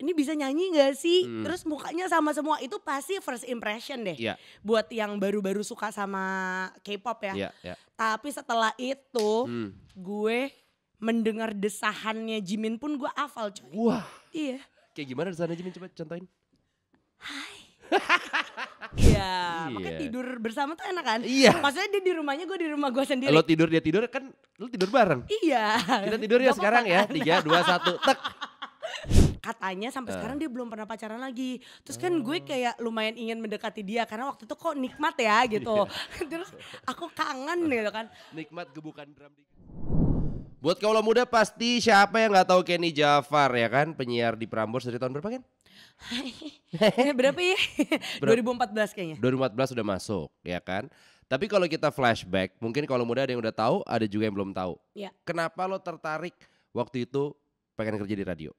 ini bisa nyanyi gak sih? Hmm. Terus mukanya sama semua itu pasti first impression deh. Yeah. Buat yang baru-baru suka sama K-pop ya. Yeah, yeah. Tapi setelah itu hmm. gue mendengar desahannya Jimin pun gue hafal cuy. Wah. Iya. Kayak gimana desahannya Jimin coba contohin? Hai. Iya, yeah. makanya tidur bersama tuh enak kan? Iya. Yeah. Maksudnya dia di rumahnya, gue di rumah gue sendiri. Lo tidur dia tidur kan, lo tidur bareng. Iya. Kita tidur ya sekarang ya, kan? tiga dua satu, tek. katanya sampai uh. sekarang dia belum pernah pacaran lagi. Terus kan uh. gue oh. kayak lumayan ingin mendekati dia karena waktu itu kok nikmat ya gitu. Iya. Terus aku kangen gitu kan. Nikmat gebukan drum di Buat kaulah muda pasti siapa yang gak tahu Kenny Jafar ya kan penyiar di Prambors dari tahun berapa kan? berapa ya? 2014 kayaknya. 2014 sudah masuk ya kan. Tapi kalau kita flashback, mungkin kalau muda ada yang udah tahu, ada juga yang belum tahu. Ya. Kenapa lo tertarik waktu itu pengen kerja di radio?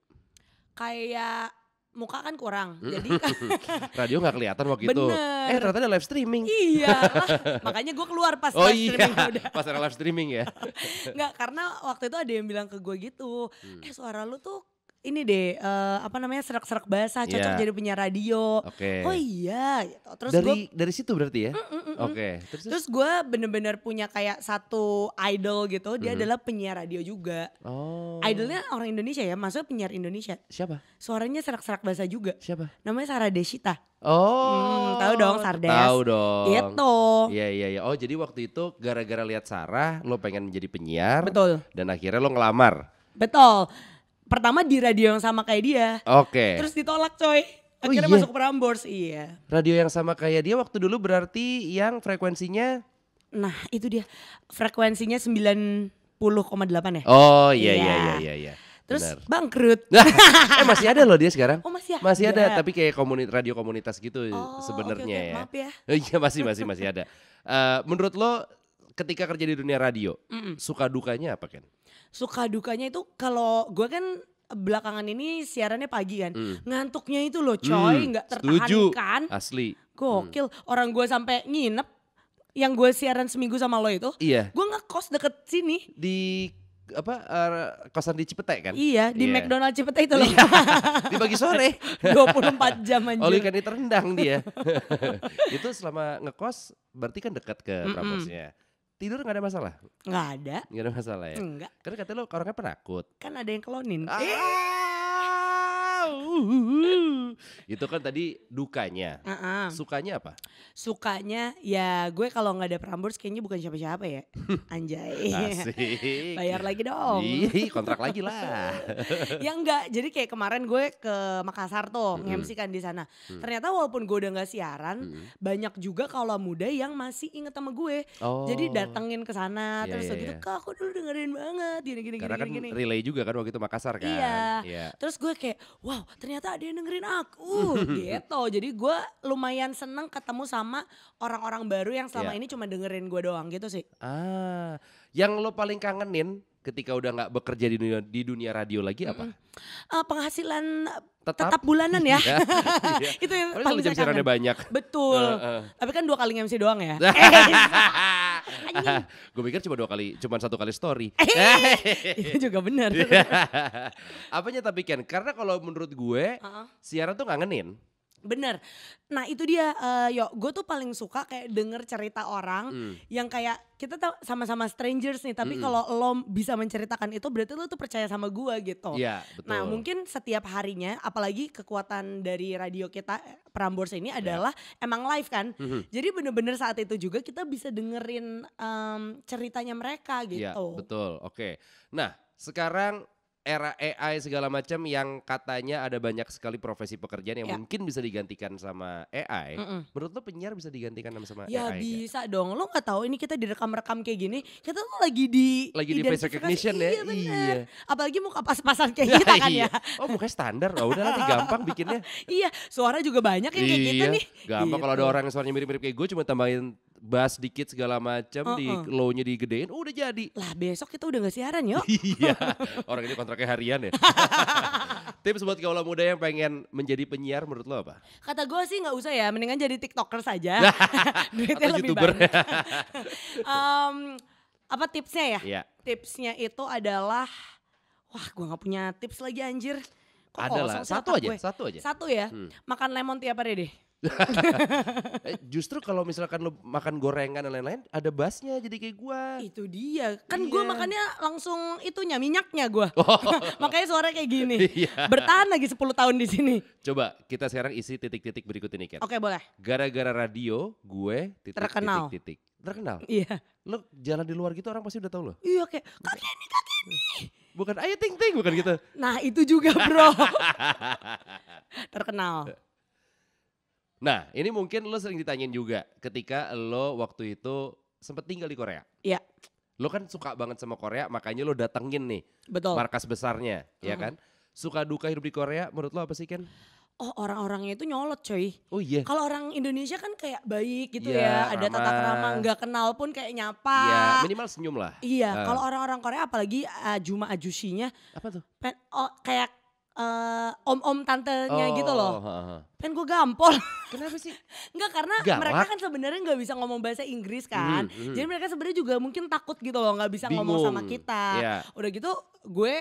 kayak muka kan kurang. Mm. jadi radio nggak kelihatan waktu Bener. itu. Eh ternyata ada live streaming. Iya, makanya gue keluar pas oh, live iya. udah. Pas ada live streaming ya. nggak karena waktu itu ada yang bilang ke gue gitu, hmm. eh suara lu tuh ini deh uh, apa namanya serak-serak bahasa cocok yeah. jadi penyiar radio. Okay. Oh iya gitu. Terus dari gua, dari situ berarti ya? Mm, mm, mm, Oke. Okay. Terus, terus gue bener-bener punya kayak satu idol gitu, dia mm. adalah penyiar radio juga. Oh. Idolnya orang Indonesia ya, maksudnya penyiar Indonesia. Siapa? Suaranya serak-serak bahasa juga. Siapa? Namanya Sarah Desita. Oh, hmm, tahu dong Sardes. Tahu dong. Itu. Iya iya iya. Oh, jadi waktu itu gara-gara lihat Sarah lo pengen menjadi penyiar. Betul. Dan akhirnya lo ngelamar. Betul pertama di radio yang sama kayak dia. Oke. Okay. Terus ditolak coy. Oh Akhirnya oh, iya? masuk Prambors, iya. Radio yang sama kayak dia waktu dulu berarti yang frekuensinya Nah, itu dia. Frekuensinya 90,8 ya? Oh, iya iya iya iya iya. iya. Terus Benar. bangkrut. eh masih ada loh dia sekarang. Oh masih ada. Masih ada, ya. tapi kayak komunit radio komunitas gitu oh, sebenarnya okay, okay. ya. Maaf ya. Iya masih masih masih ada. Uh, menurut lo ketika kerja di dunia radio, mm -mm. suka dukanya apa kan? suka dukanya itu kalau gue kan belakangan ini siarannya pagi kan. Mm. Ngantuknya itu loh coy, hmm, nggak mm. tertahankan. Asli. Gokil. Mm. Orang gue sampai nginep yang gue siaran seminggu sama lo itu. Iya. Gue ngekos deket sini. Di apa uh, kosan di Cipete kan? Iya, di yeah. McDonald Cipete itu loh. Iya. di pagi sore. 24 jam anjir. Oli kan terendang dia. itu selama ngekos berarti kan dekat ke mm -mm. Prambosnya. Tidur gak ada masalah? Gak ada. Gak ada masalah ya? Enggak. Karena katanya lo orangnya penakut. Kan ada yang kelonin. Ah. Eh itu kan tadi dukanya. Uh -uh. Sukanya apa? Sukanya ya gue kalau nggak ada Prambors kayaknya bukan siapa-siapa ya. Anjay. Bayar lagi dong. Iyi, kontrak lagi lah. ya enggak, jadi kayak kemarin gue ke Makassar tuh mm -hmm. ngemsi kan di sana. Mm -hmm. Ternyata walaupun gue udah nggak siaran, mm -hmm. banyak juga kalau muda yang masih inget sama gue. Oh. Jadi datengin ke sana yeah, terus yeah, iya, gitu, yeah. "Kak, aku dulu dengerin banget." Gini gini Karena gini kan gini. relay juga kan waktu itu Makassar kan. Iya. Yeah. Terus gue kayak, "Wow, ternyata ada yang dengerin aku gitu jadi gue lumayan seneng ketemu sama orang-orang baru yang selama yeah. ini cuma dengerin gue doang gitu sih ah yang lo paling kangenin ketika udah nggak bekerja di dunia di dunia radio lagi apa? Uh, penghasilan tetap, tetap bulanan ya. Iya. itu yang Karena paling jam siarannya banyak. Betul. Uh, uh. Tapi kan dua kali MC doang ya. Eh, gue pikir cuma dua kali, cuma satu kali story. itu iya juga benar. Iya. Apanya tapi kan? Karena kalau menurut gue uh -uh. siaran tuh ngangenin. Bener. Nah itu dia, uh, yo, gue tuh paling suka kayak denger cerita orang mm. yang kayak kita tau sama-sama strangers nih, tapi hmm. kalau lo bisa menceritakan itu berarti lo tuh percaya sama gue gitu. Iya, nah, betul. Nah mungkin setiap harinya, apalagi kekuatan dari radio kita Prambors ini adalah yeah. emang live kan, mm-hmm. jadi bener-bener saat itu juga kita bisa dengerin um, ceritanya mereka iya, gitu. Iya, betul. Oke. Okay. Nah sekarang era AI segala macam yang katanya ada banyak sekali profesi pekerjaan yang ya. mungkin bisa digantikan sama AI. Mm -mm. Menurut lo penyiar bisa digantikan sama ya, AI? Ya bisa gak? dong. Lo nggak tahu ini kita direkam-rekam kayak gini, kita tuh lagi di lagi di face recognition ya? iya, ya. Bener. Iya. Apalagi muka pas-pasan kayak kita kan ya. Oh, mukanya standar. Oh, udah nanti gampang bikinnya. iya, suara juga banyak yang kayak gitu iya, kita nih. Gampang gitu. kalau ada gitu. orang yang suaranya mirip-mirip kayak gue cuma tambahin bas dikit segala macam uh -uh. di low-nya digedein, oh, udah jadi. Lah besok kita udah gak siaran yuk. iya, orang ini kontraknya harian ya. Tips buat kaula muda yang pengen menjadi penyiar menurut lo apa? Kata gue sih nggak usah ya, mendingan jadi tiktoker saja. Nah, Duitnya Atau lebih YouTuber. um, apa tipsnya ya? Yeah. Tipsnya itu adalah, wah gue nggak punya tips lagi anjir. Kok Adalah satu aja, gue? Ya? satu aja. Satu ya, hmm. makan lemon tiap hari deh. Eh, justru kalau misalkan lo makan gorengan dan lain-lain ada basnya jadi kayak gua. Itu dia. Kan iya. gua makannya langsung itunya minyaknya gua. Oh. Makanya suara kayak gini. Iya. Bertahan lagi 10 tahun di sini. Coba kita sekarang isi titik-titik berikut ini kan. Oke, boleh. Gara-gara radio gue titik terkenal. titik titik. Terkenal. Iya. Lo jalan di luar gitu orang pasti udah tahu lo. Iya kayak Kak ini ini. Bukan ayo ting ting bukan gitu. Nah, itu juga, Bro. terkenal. Nah, ini mungkin lo sering ditanyain juga ketika lo waktu itu sempat tinggal di Korea. Iya. Lo kan suka banget sama Korea, makanya lo datengin nih Betul. markas besarnya, hmm. ya kan? Suka duka hidup di Korea, menurut lo apa sih Ken? Oh orang-orangnya itu nyolot coy. Oh iya. Yeah. Kalau orang Indonesia kan kayak baik gitu yeah, ya, ada tata kerama nggak kenal pun kayak nyapa. Iya, yeah, minimal senyum lah. Iya, uh. kalau orang-orang Korea apalagi uh, Juma Ajushinya. Apa tuh? Pen, oh, kayak uh, om-om tantenya oh, gitu loh. Oh, kan gue gampol. Kenapa sih? Enggak karena mereka kan sebenarnya nggak bisa ngomong bahasa Inggris kan. Mm, mm. Jadi mm-hmm. mereka sebenarnya juga mungkin takut gitu loh nggak bisa Bingung. ngomong sama kita. Yeah. Udah gitu gue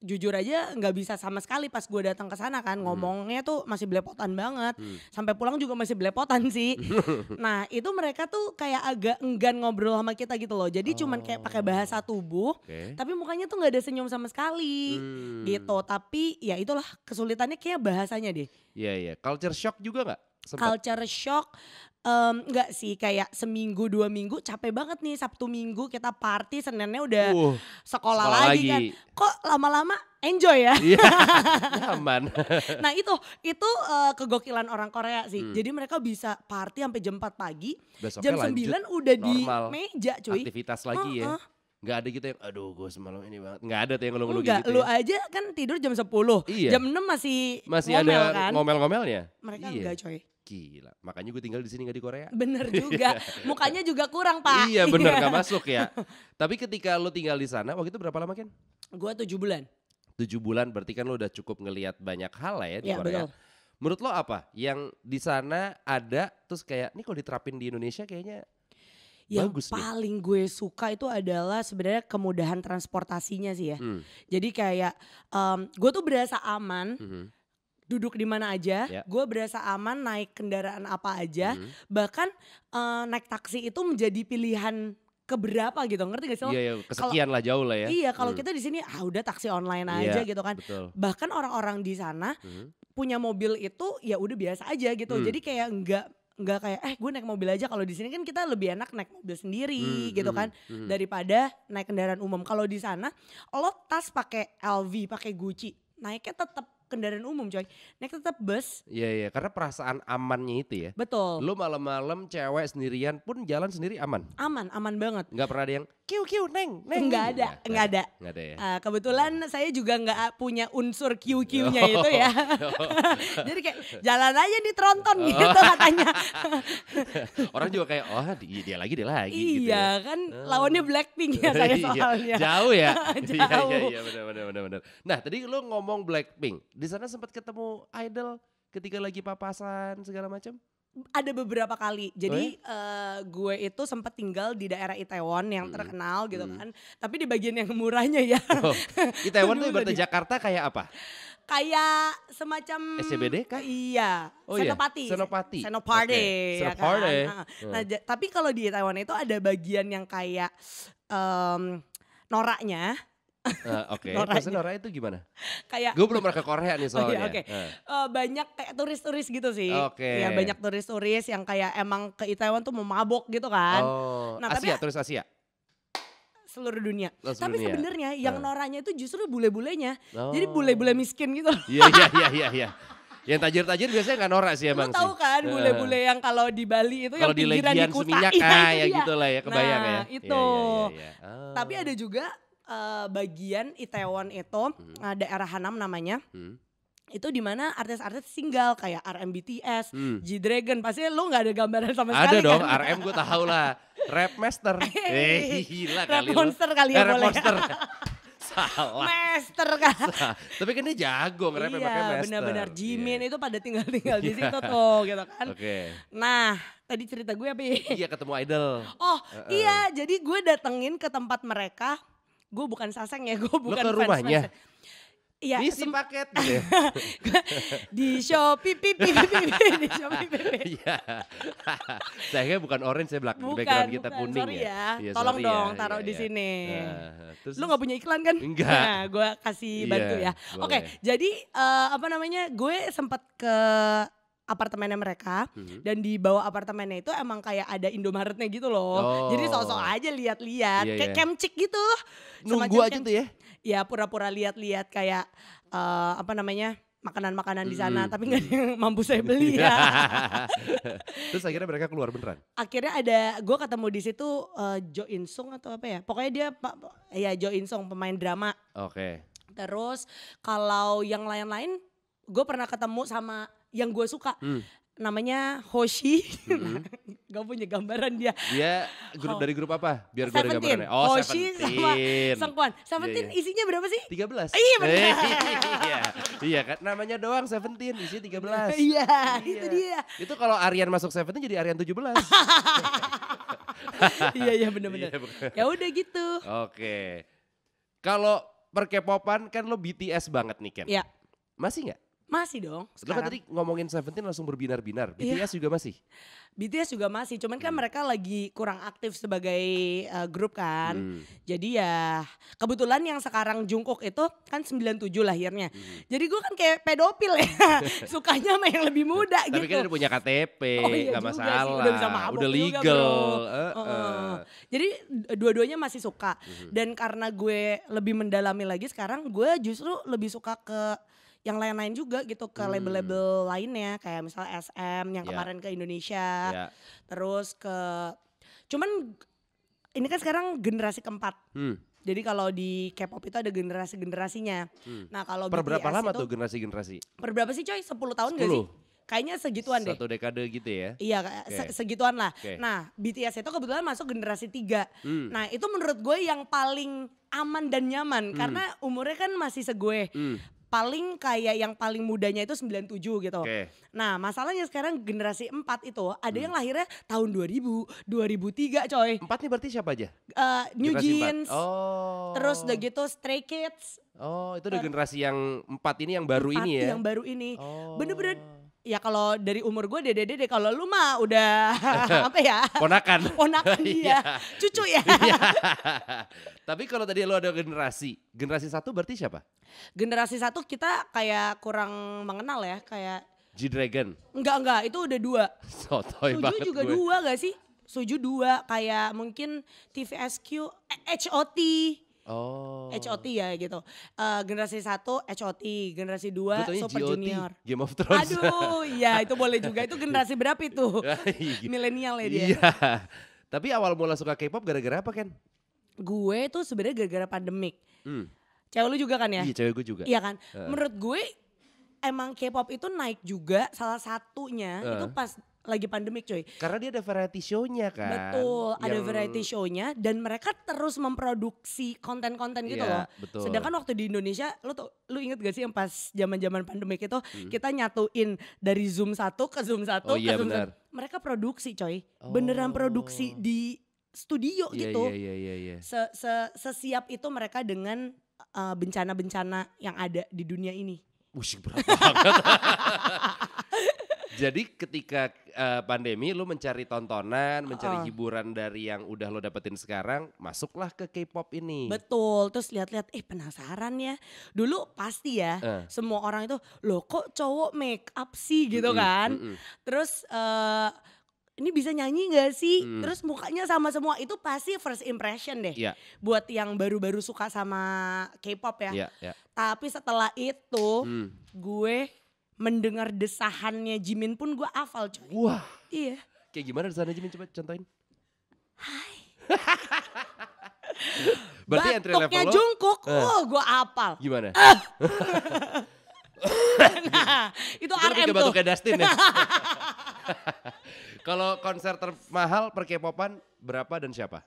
jujur aja nggak bisa sama sekali pas gue datang ke sana kan hmm. ngomongnya tuh masih belepotan banget hmm. sampai pulang juga masih belepotan sih nah itu mereka tuh kayak agak enggan ngobrol sama kita gitu loh jadi oh. cuman kayak pakai oh. bahasa tubuh okay. tapi mukanya tuh nggak ada senyum sama sekali hmm. gitu tapi ya itulah kesulitannya kayak bahasanya deh iya yeah, iya yeah. culture shock juga nggak culture shock Um, enggak sih kayak seminggu dua minggu capek banget nih Sabtu minggu kita party Seninnya udah uh, sekolah, sekolah lagi, lagi kan kok lama-lama enjoy ya yeah, nah itu itu uh, kegokilan orang Korea sih hmm. jadi mereka bisa party sampai jam 4 pagi Besoknya jam 9 udah Normal. di meja cuy aktivitas lagi uh -uh. ya Gak ada gitu yang aduh gue semalam ini banget. Gak ada tuh yang ngeluh-ngeluh gitu. Lu ya. aja kan tidur jam 10. Iya. Jam 6 masih Masih ngomel, ada kan? ngomel-ngomelnya. Mereka iya. enggak coy. Gila, makanya gue tinggal di sini gak di Korea. Bener juga, mukanya juga kurang pak. Iya bener gak masuk ya. Tapi ketika lo tinggal di sana, waktu itu berapa lama kan? Gue tujuh bulan. Tujuh bulan berarti kan lo udah cukup ngeliat banyak hal lah ya di ya, Korea. Betul. Menurut lo apa yang di sana ada terus kayak ini kalau diterapin di Indonesia kayaknya yang Bagus paling nih. gue suka itu adalah sebenarnya kemudahan transportasinya sih ya. Hmm. Jadi kayak um, mmm, gue tuh berasa aman. Hmm duduk di mana aja, yeah. gue berasa aman naik kendaraan apa aja, mm. bahkan uh, naik taksi itu menjadi pilihan keberapa gitu ngerti gak sih lo? Iya, iya kesekian kalo, lah jauh lah ya. Iya kalau hmm. kita di sini ah udah taksi online iya, aja iya, gitu kan. Betul. Bahkan orang-orang di sana hmm. punya mobil itu ya udah biasa aja gitu. Hmm. Jadi kayak enggak enggak kayak eh gue naik mobil aja kalau di sini kan kita lebih enak naik mobil sendiri hmm, hmm gitu kan hmm, hmm. daripada naik kendaraan umum kalau di sana lo tas pakai LV pakai Gucci naiknya tetap kendaraan umum coy naik tetap bus iya iya karena perasaan amannya itu ya betul lu malam-malam cewek sendirian pun jalan sendiri aman aman aman banget nggak pernah ada yang kiu kiu neng neng nggak ada nggak ada nggak ada ya uh, kebetulan saya juga nggak punya unsur kiu Q-nya oh. itu ya jadi kayak jalan aja di tronton oh. gitu katanya orang juga kayak oh dia, dia lagi dia lagi gitu iya gitu ya. kan oh. lawannya Blackpink ya saya iya, soalnya jauh ya iya, iya, jauh iya iya benar benar benar benar nah tadi lu ngomong Blackpink di sana sempat ketemu idol ketika lagi papasan segala macam ada beberapa kali. Jadi oh ya? uh, gue itu sempat tinggal di daerah Itaewon yang hmm. terkenal gitu hmm. kan. Tapi di bagian yang murahnya ya. Oh, Itaewon tuh ibaratnya Jakarta kayak apa? Kayak semacam SCBD kan? Iya. Oh Senopati. Iya. Senopati. Senopati. Okay. Senopati. Ya kan? Hmm. Nah, tapi kalau di Itaewon itu ada bagian yang kayak um, noraknya Uh, Oke, okay. maksudnya Nora itu gimana? kayak gue belum pernah ke Korea nih soalnya. Oh, iya, okay. uh. Eh. Uh, eh, banyak kayak turis-turis gitu sih. Oke. Okay. Ya banyak turis-turis yang kayak emang ke Itaewon tuh mau mabok gitu kan. Oh, nah, Asia, tapi, turis Asia seluruh dunia. Oh, seluruh Tapi sebenarnya uh. yang noranya itu justru bule-bulenya. Oh. Jadi bule-bule miskin gitu. Iya iya iya iya Ya. Yang tajir-tajir biasanya nggak norak sih emang Lu tahu sih. kan bule-bule yang kalau di Bali itu kalo yang pinggiran di, Legian, di Kuta. Seminyak, iya, ah, ya, ya gitu lah ya kebayang nah, ya. itu. Ya, ya, ya, ya. Oh. Tapi ada oh. juga uh, bagian Itaewon itu hmm. uh, daerah Hanam namanya. Hmm itu di mana artis-artis single kayak RM BTS, hmm. G Dragon pasti lu nggak ada gambaran sama sekali. Ada dong, kan? RM gue tahu lah, Rap Master, eh gila rap kali Monster lo. kali ya eh, boleh. Ya? Monster. Salah. Master kan. Salah. Tapi kan dia jago nge-rap iya, pakai master. benar-benar iya. Jimin yeah. itu pada tinggal-tinggal di iya. situ tuh gitu kan. Oke. Okay. Nah, tadi cerita gue apa ya? Iya ketemu idol. Oh, uh -uh. iya jadi gue datengin ke tempat mereka gue bukan saseng ya, gue bukan Lo ke rumahnya. Ya. Iya, di sepaket gitu ya? di Shopee pipi pipi pipi, di Shopee pipi. Iya. saya bukan orange saya belakang background kita kuning ya. ya. Iya, Tolong dong iya, taruh iya. di sini. Nah, Lu gak punya iklan kan? Enggak. Nah, gue kasih bantu ya. Oke, jadi eh, apa namanya? Gue sempat ke apartemennya mereka hmm. dan di bawah apartemennya itu emang kayak ada Indomaretnya gitu loh. Oh. Jadi sosok aja lihat-lihat yeah, kayak yeah. kemcik gitu. Nunggu aja tuh ya. Ya pura-pura lihat-lihat kayak uh, apa namanya? makanan-makanan di sana, mm. tapi nggak yang mampu saya beli iya. ya. Terus akhirnya mereka keluar beneran. Akhirnya ada, gue ketemu di situ uh, Jo In Sung atau apa ya, pokoknya dia pak, ya Jo In Sung pemain drama. Oke. Okay. Terus kalau yang lain-lain, gue pernah ketemu sama yang gue suka. Hmm. Namanya Hoshi. Hmm. Gak punya gambaran dia. Dia grup oh. dari grup apa? Biar gue ada gambarannya. Oh, Hoshi 17. sama Sangkuan. Iya, Seventeen yeah, yeah. isinya berapa sih? 13. Iya benar. Eh, iya. Iya kan namanya doang Seventeen isinya 13. Iya, iya, itu dia. Itu kalau Aryan masuk Seventeen jadi Aryan 17. iya iya benar-benar. Iya, ya udah gitu. Oke. Okay. Kalau perkepopan kan lo BTS banget nih Ken. Iya. Masih nggak? Masih dong. Sekarang. Lo kan tadi ngomongin Seventeen langsung berbinar-binar. Iya. BTS yeah. juga masih. BTS juga masih. Cuman kan hmm. mereka lagi kurang aktif sebagai uh, grup kan. Hmm. Jadi ya kebetulan yang sekarang Jungkook itu kan 97 lahirnya. Hmm. Jadi gue kan kayak pedofil ya. Sukanya sama yang lebih muda gitu. Tapi kan gitu. udah punya KTP, oh, iya gak masalah. Sih. Udah bisa mabuk Udah legal. Juga, Uh, uh. Uh. Jadi dua-duanya masih suka. Hmm. Dan karena gue lebih mendalami lagi sekarang gue justru lebih suka ke yang lain-lain juga gitu ke label hmm. label-label lainnya kayak misalnya SM yang yeah. kemarin ke Indonesia yeah. terus ke cuman ini kan sekarang generasi keempat hmm. Jadi kalau di K-pop itu ada generasi-generasinya. Hmm. Nah, kalau per berapa lama itu, tuh generasi-generasi? Per berapa sih coy? 10 tahun 10. gak sih? Kayaknya segituan Satu deh. Satu dekade gitu ya. Iya, okay. se segituan lah. Okay. Nah, BTS itu kebetulan masuk generasi tiga Hmm. Nah, itu menurut gue yang paling aman dan nyaman hmm. karena umurnya kan masih segue. Hmm paling kayak yang paling mudanya itu 97 gitu. Okay. Nah, masalahnya sekarang generasi 4 itu ada hmm. yang lahirnya tahun 2000, 2003 coy. 4 nih berarti siapa aja? Uh, New generasi Jeans. Oh. Terus udah gitu Stray Kids. Oh, itu udah generasi yang empat ini yang baru ini ya. yang baru ini. bener oh. Bener-bener ya kalau dari umur gue dede dede kalau lu mah udah apa ya ponakan ponakan dia iya. cucu ya iya. tapi kalau tadi lu ada generasi generasi satu berarti siapa generasi satu kita kayak kurang mengenal ya kayak G Dragon enggak enggak itu udah dua Sotoy suju juga gue. dua gak sih suju dua kayak mungkin TVSQ HOT eh, Oh. HOT ya gitu. Uh, generasi satu HOT, generasi dua Super GOT, Junior. Game of Thrones. Aduh, ya itu boleh juga. Itu generasi berapa itu? Iya. Milenial ya dia. Iya. Tapi awal mula suka K-pop gara-gara apa Ken? Gue tuh sebenarnya gara-gara pandemik. Hmm. Cewek lu juga kan ya? Iya cewek gue juga. Iya kan. Uh. Menurut gue emang K-pop itu naik juga salah satunya uh. itu pas lagi pandemik cuy. Karena dia ada variety show-nya kan. Betul, yang... ada variety show-nya dan mereka terus memproduksi konten-konten gitu yeah, loh. Betul. Sedangkan waktu di Indonesia lu tuh lu inget gak sih yang pas zaman-zaman pandemik itu hmm. kita nyatuin dari Zoom satu ke Zoom satu oh, ke iya, Zoom Bener. satu. Mereka produksi coy. Oh. Beneran produksi oh. di studio yeah, gitu. Iya, iya iya iya Se -se Sesiap itu mereka dengan eh, bencana-bencana uh, yang ada di dunia ini. Wih berat banget. Jadi ketika uh, pandemi lu mencari tontonan, mencari uh. hiburan dari yang udah lo dapetin sekarang, masuklah ke K-pop ini. Betul. Terus lihat-lihat eh penasaran ya. Dulu pasti ya uh. semua orang itu lo kok cowok make up sih gitu mm -hmm. kan. Mm -hmm. Terus uh, ini bisa nyanyi gak sih? Hmm. Terus mukanya sama semua itu pasti first impression deh. Yeah. Buat yang baru-baru suka sama K-pop ya. Yeah, yeah. Tapi setelah itu hmm. gue mendengar desahannya Jimin pun gue hafal coy. Wah. Iya. Kayak gimana desahannya Jimin coba contohin. Hai. Berarti entry level lo. Jungkook, eh. oh gue hafal. Gimana? Uh. nah, itu, itu RM tuh. batuknya Dustin ya. Kalau konser termahal per K-popan berapa dan siapa?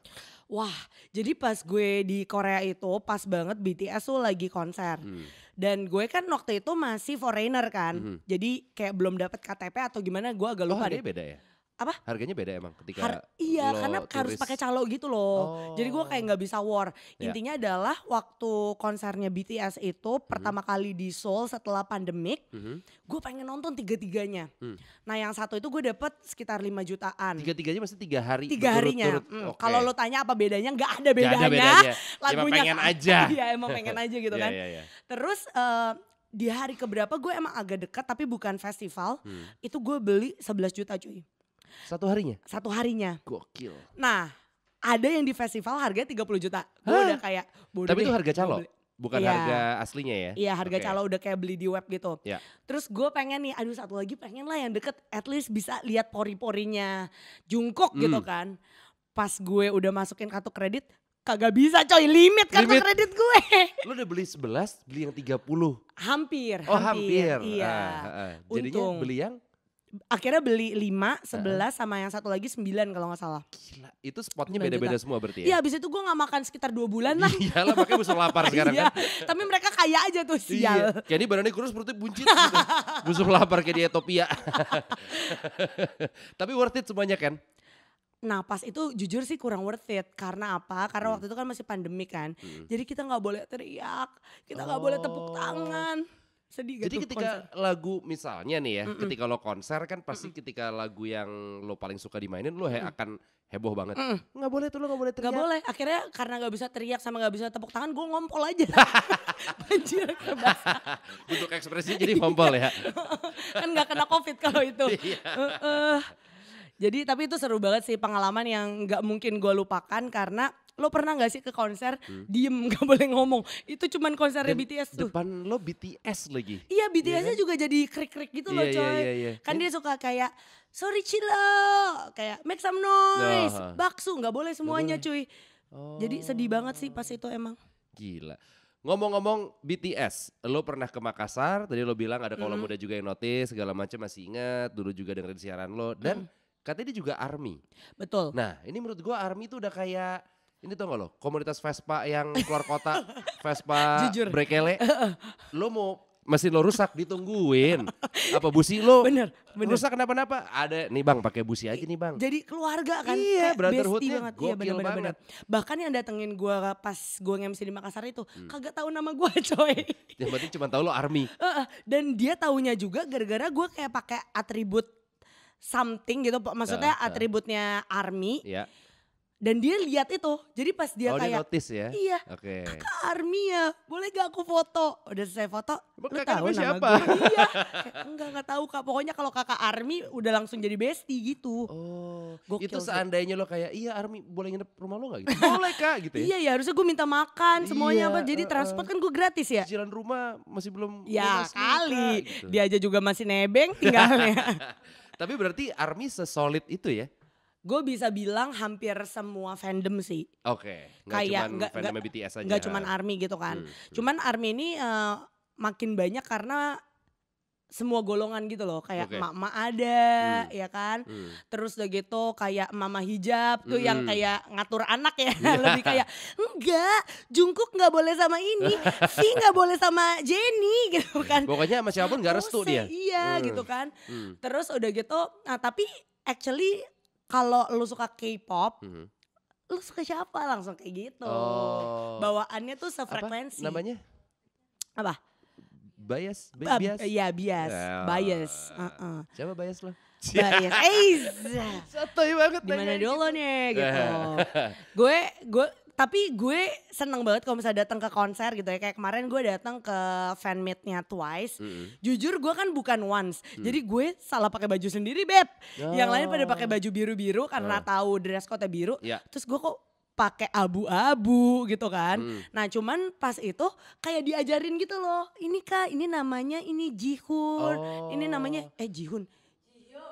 Wah, jadi pas gue di Korea itu pas banget BTS tuh lagi konser. Hmm dan gue kan waktu itu masih foreigner kan mm -hmm. jadi kayak belum dapat KTP atau gimana gue agak oh, lupa oh, deh beda ya apa harganya beda emang ketika Har iya karena turis. harus pakai calo gitu loh oh. jadi gue kayak nggak bisa war iya. intinya adalah waktu konsernya BTS itu mm-hmm. pertama kali di Seoul setelah pandemik mm-hmm. gue pengen nonton tiga tiganya mm. nah yang satu itu gue dapet sekitar lima jutaan tiga tiganya masih tiga hari tiga harinya Mm. Okay. kalau lo tanya apa bedanya nggak ada bedanya, gak ada bedanya. lagunya emang pengen aja iya emang pengen aja gitu yeah, kan yeah, yeah. terus uh, di hari keberapa gue emang agak dekat tapi bukan festival hmm. itu gue beli 11 juta cuy satu harinya? Satu harinya. Gokil. Nah, ada yang di festival harganya 30 juta. Gue udah kayak bodoh Tapi itu harga calo? Bukan ya. harga aslinya ya? Iya harga okay. calo udah kayak beli di web gitu. Ya. Terus gue pengen nih, aduh satu lagi pengen lah yang deket at least bisa lihat pori-porinya jungkok hmm. gitu kan. Pas gue udah masukin kartu kredit, kagak bisa coy limit kartu limit. kredit gue. Lu udah beli 11, beli yang 30. Hampir, oh, hampir. hampir. Iya. Ah, ah, ah. Jadinya Untung. beli yang akhirnya beli lima sebelas uh. sama yang satu lagi sembilan kalau nggak salah. Gila, itu spotnya beda-beda semua berarti ya? Iya, abis itu gue nggak makan sekitar dua bulan lah. Iya lah, makanya busur lapar iya, sekarang iya, kan. Tapi mereka kaya aja tuh, iya, sial. Iya. Kayak ini badannya kurus, perutnya buncit. gitu. Busur lapar kayak di Etopia. Tapi worth it semuanya kan? Nah pas itu jujur sih kurang worth it karena apa? Karena hmm. waktu itu kan masih pandemi kan, hmm. jadi kita nggak boleh teriak, kita nggak oh. boleh tepuk oh. tangan. Sedih gitu. Jadi ketika konser? lagu misalnya nih ya, Mm-mm. ketika lo konser kan pasti Mm-mm. ketika lagu yang lo paling suka dimainin lo he mm akan heboh banget. Mm. Gak boleh tuh lo gak boleh teriak. Gak boleh. Akhirnya karena gak bisa teriak sama gak bisa tepuk tangan, gue ngompol aja. Banjir kebasa. Untuk ekspresi jadi ngompol ya. kan gak kena covid kalau itu. uh, uh. Jadi tapi itu seru banget sih pengalaman yang gak mungkin gue lupakan karena lo pernah gak sih ke konser hmm. diem gak boleh ngomong itu cuman konser BTS tuh depan lo BTS lagi iya, iya BTSnya kan? juga jadi krik-krik gitu yeah, loh iya, iya, coy yeah, yeah, yeah. kan yeah. dia suka kayak sorry chilo kayak make some noise oh. bakso nggak boleh semuanya gak boleh. cuy oh. jadi sedih banget sih pas itu emang gila Ngomong-ngomong BTS, lo pernah ke Makassar, tadi lo bilang ada kalau mm muda juga yang notice, segala macam masih ingat, dulu juga dengerin siaran lo, dan mm. katanya dia juga ARMY. Betul. Nah ini menurut gua ARMY tuh udah kayak ini tuh gak lo, komunitas Vespa yang keluar kota, Vespa Jujur. brekele. lo mau mesin lo rusak ditungguin apa busi lo bener, bener. rusak kenapa-napa ada nih bang pakai busi aja nih bang jadi keluarga kan iya brotherhoodnya banget. iya bener, bener, banget. bener. bahkan yang datengin gue pas gue nge di Makassar itu hmm. kagak tahu nama gue coy yang penting cuma tahu lo army dan dia taunya juga gara-gara gue kayak pakai atribut something gitu maksudnya uh, uh. atributnya army yeah dan dia lihat itu jadi pas dia oh, kayak dia notice ya iya okay. kakak Armia boleh gak aku foto udah selesai foto Emang lu tahu nama siapa? gue iya enggak enggak tahu kak pokoknya kalau kakak Armi udah langsung jadi bestie gitu oh Gokil itu seandainya lo kayak iya Armi boleh nginep rumah lo gak gitu boleh kak gitu ya iya ya harusnya gue minta makan iya, semuanya iya, apa jadi uh, transport kan gue gratis ya cicilan rumah masih belum ya kali kak, gitu. dia aja juga masih nebeng tinggalnya tapi berarti Armi sesolid itu ya gue bisa bilang hampir semua fandom sih. Oke. Okay. Kayak nggak fandom gak, BTS aja. Gak cuma ya. Army gitu kan. Hmm, hmm. Cuman Army ini uh, makin banyak karena semua golongan gitu loh kayak okay. mama ada hmm. ya kan hmm. terus udah gitu kayak mama hijab tuh hmm. yang kayak ngatur anak ya yeah. lebih kayak enggak Jungkook nggak boleh sama ini Si nggak boleh sama Jenny gitu kan pokoknya sama pun nggak restu dia iya hmm. gitu kan hmm. terus udah gitu nah tapi actually kalau lu suka K-pop, hmm. lu suka siapa langsung kayak gitu. Oh. Bawaannya tuh sefrekuensi. Apa namanya? Apa? Bias, bias. Iya, bias. Ya. Bias. Uh -uh. Siapa bias lo? Bias. Eh, Satu banget. Dimana dulu gitu. nih gitu. Gue gue tapi gue seneng banget kalau misalnya datang ke konser gitu ya kayak kemarin gue datang ke fan meetnya Twice mm -hmm. jujur gue kan bukan once mm. jadi gue salah pakai baju sendiri beb oh. yang lain pada pakai oh. baju biru biru karena oh. tahu dress code biru yeah. terus gue kok pakai abu-abu gitu kan. Hmm. Nah cuman pas itu kayak diajarin gitu loh. Ini kak, ini namanya ini Jihun. Oh. Ini namanya oh. eh Jihun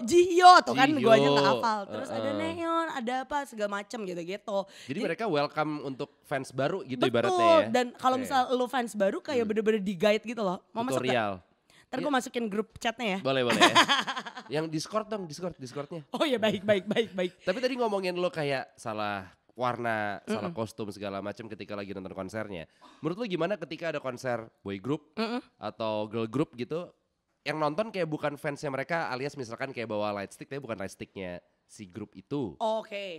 Jihyo tuh kan gue aja gak hafal. Terus uh, uh. ada Neon, ada apa segala macem gitu-gitu. Jadi, Jadi mereka welcome untuk fans baru gitu betul. ibaratnya ya. dan kalau okay. misal lo fans baru kayak hmm. bener-bener hmm. di guide gitu loh. Mau Tutorial. Masuk Ntar gue ya. masukin grup chatnya ya. Boleh boleh. Ya. Yang Discord dong, Discord, Discordnya. Oh ya baik baik baik baik. Tapi tadi ngomongin lo kayak salah warna, mm -mm. salah kostum segala macam ketika lagi nonton konsernya. Menurut lo gimana ketika ada konser boy group mm -mm. atau girl group gitu? yang nonton kayak bukan fansnya mereka alias misalkan kayak bawa light stick tapi bukan light sticknya si grup itu. Oke. Okay.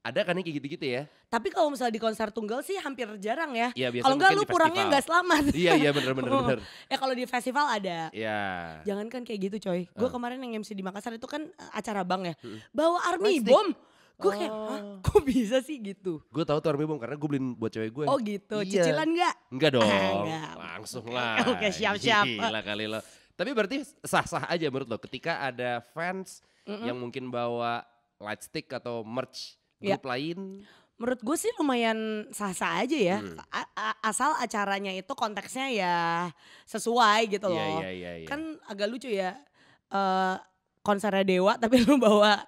Ada kan yang kayak gitu-gitu ya? Tapi kalau misalnya di konser tunggal sih hampir jarang ya. Iya Kalau enggak lu kurangnya enggak selamat. Iya iya bener bener bener. ya kalau di festival ada. Iya. Jangan kan kayak gitu coy. Gue uh. kemarin yang MC di Makassar itu kan eh, acara bang ya. Bawa army bom. Gue kayak, oh. kok bisa sih gitu? Gue tahu tuh Army bom karena gue beliin buat cewek gue. Oh gitu, iya. cicilan gak? Enggak ah, dong, ah, enggak. langsung lah. Oke siap-siap. Gila kali lo. Tapi berarti sah-sah aja menurut lo ketika ada fans mm -mm. yang mungkin bawa light stick atau merch ya. grup yeah. lain menurut gue sih lumayan sah-sah aja ya. Hmm. Asal acaranya itu konteksnya ya sesuai gitu iya, loh. Yeah, yeah, yeah, yeah. Kan agak lucu ya. Uh, konsernya Dewa tapi lu bawa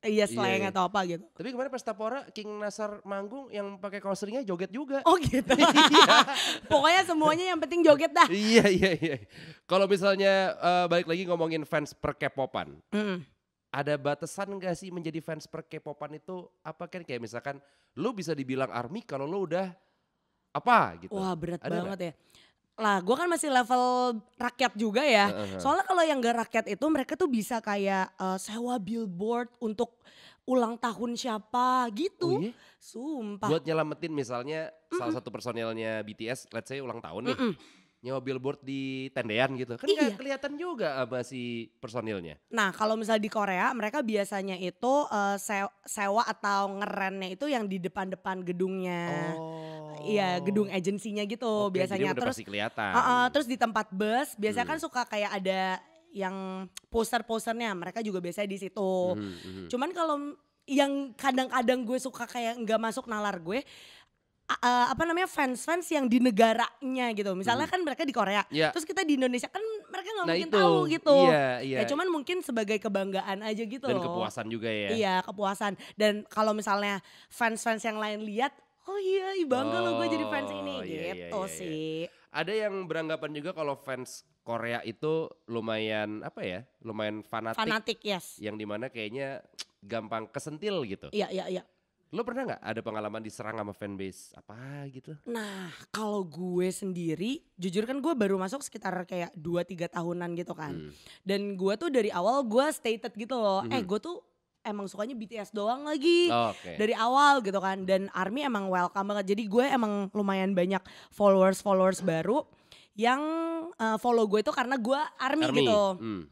Iya, iya slang yeah. tahu atau apa gitu. Tapi kemarin pas Tapora King Nasar manggung yang pakai kaos joget juga. Oh gitu. Pokoknya semuanya yang penting joget dah. iya iya iya. Kalau misalnya uh, balik lagi ngomongin fans per K-popan. Mm. Ada batasan gak sih menjadi fans per K-popan itu apa kan kayak misalkan lu bisa dibilang army kalau lu udah apa gitu. Wah berat ada banget gak? ya lah gue kan masih level rakyat juga ya soalnya kalau yang gak rakyat itu mereka tuh bisa kayak uh, sewa billboard untuk ulang tahun siapa gitu oh, iya? sumpah buat nyelamatin misalnya mm -mm. salah satu personilnya BTS let's say ulang tahun nih mm -mm nyewa billboard di tendean gitu. Kan iya. kelihatan juga apa si personilnya. Nah kalau misalnya di Korea mereka biasanya itu uh, sewa atau ngerennya itu yang di depan-depan gedungnya. Oh. Iya gedung agensinya gitu okay, biasanya. terus kelihatan. Uh, uh, terus di tempat bus biasanya kan hmm. kan suka kayak ada yang poster-posternya mereka juga biasanya di situ. Hmm, hmm, hmm. Cuman kalau yang kadang-kadang gue suka kayak nggak masuk nalar gue uh, apa namanya fans-fans yang di negaranya gitu. Misalnya hmm. kan mereka di Korea, ya. terus kita di Indonesia kan mereka nggak nah mungkin itu. tahu gitu. Iya, iya. Ya cuman mungkin sebagai kebanggaan aja gitu. Dan loh. kepuasan juga ya. Iya kepuasan. Dan kalau misalnya fans-fans yang lain lihat, oh iya bangga oh, loh gue jadi fans ini oh, iya, iya, gitu iya, iya, sih. Ada yang beranggapan juga kalau fans Korea itu lumayan apa ya, lumayan fanatik. Fanatik yes. Yang dimana kayaknya gampang kesentil gitu. Iya iya iya. Lo pernah nggak ada pengalaman diserang sama fanbase apa gitu? Nah, kalau gue sendiri, jujur kan gue baru masuk sekitar kayak 2-3 tahunan gitu kan. Hmm. Dan gue tuh dari awal gue stated gitu loh, hmm. eh gue tuh emang sukanya BTS doang lagi oh, okay. dari awal gitu kan. Dan ARMY emang welcome banget. Jadi gue emang lumayan banyak followers-followers baru yang uh, follow gue itu karena gue ARMY, ARMY. gitu. Hmm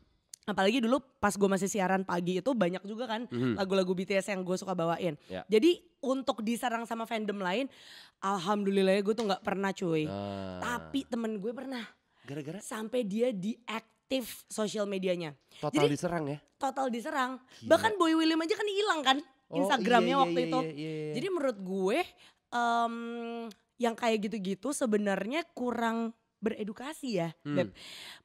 apalagi dulu pas gue masih siaran pagi itu banyak juga kan mm-hmm. lagu-lagu BTS yang gue suka bawain. Yeah. Jadi untuk diserang sama fandom lain, alhamdulillah ya gue tuh nggak pernah cuy. Uh. Tapi temen gue pernah. Gara-gara? Sampai dia diaktif sosial medianya. Total Jadi, diserang ya? Total diserang. Gila. Bahkan Boy William aja kan hilang kan oh, Instagramnya iya, iya waktu iya, itu. Iya, iya, iya. Jadi menurut gue um, yang kayak gitu-gitu sebenarnya kurang beredukasi ya. Hmm. Beb.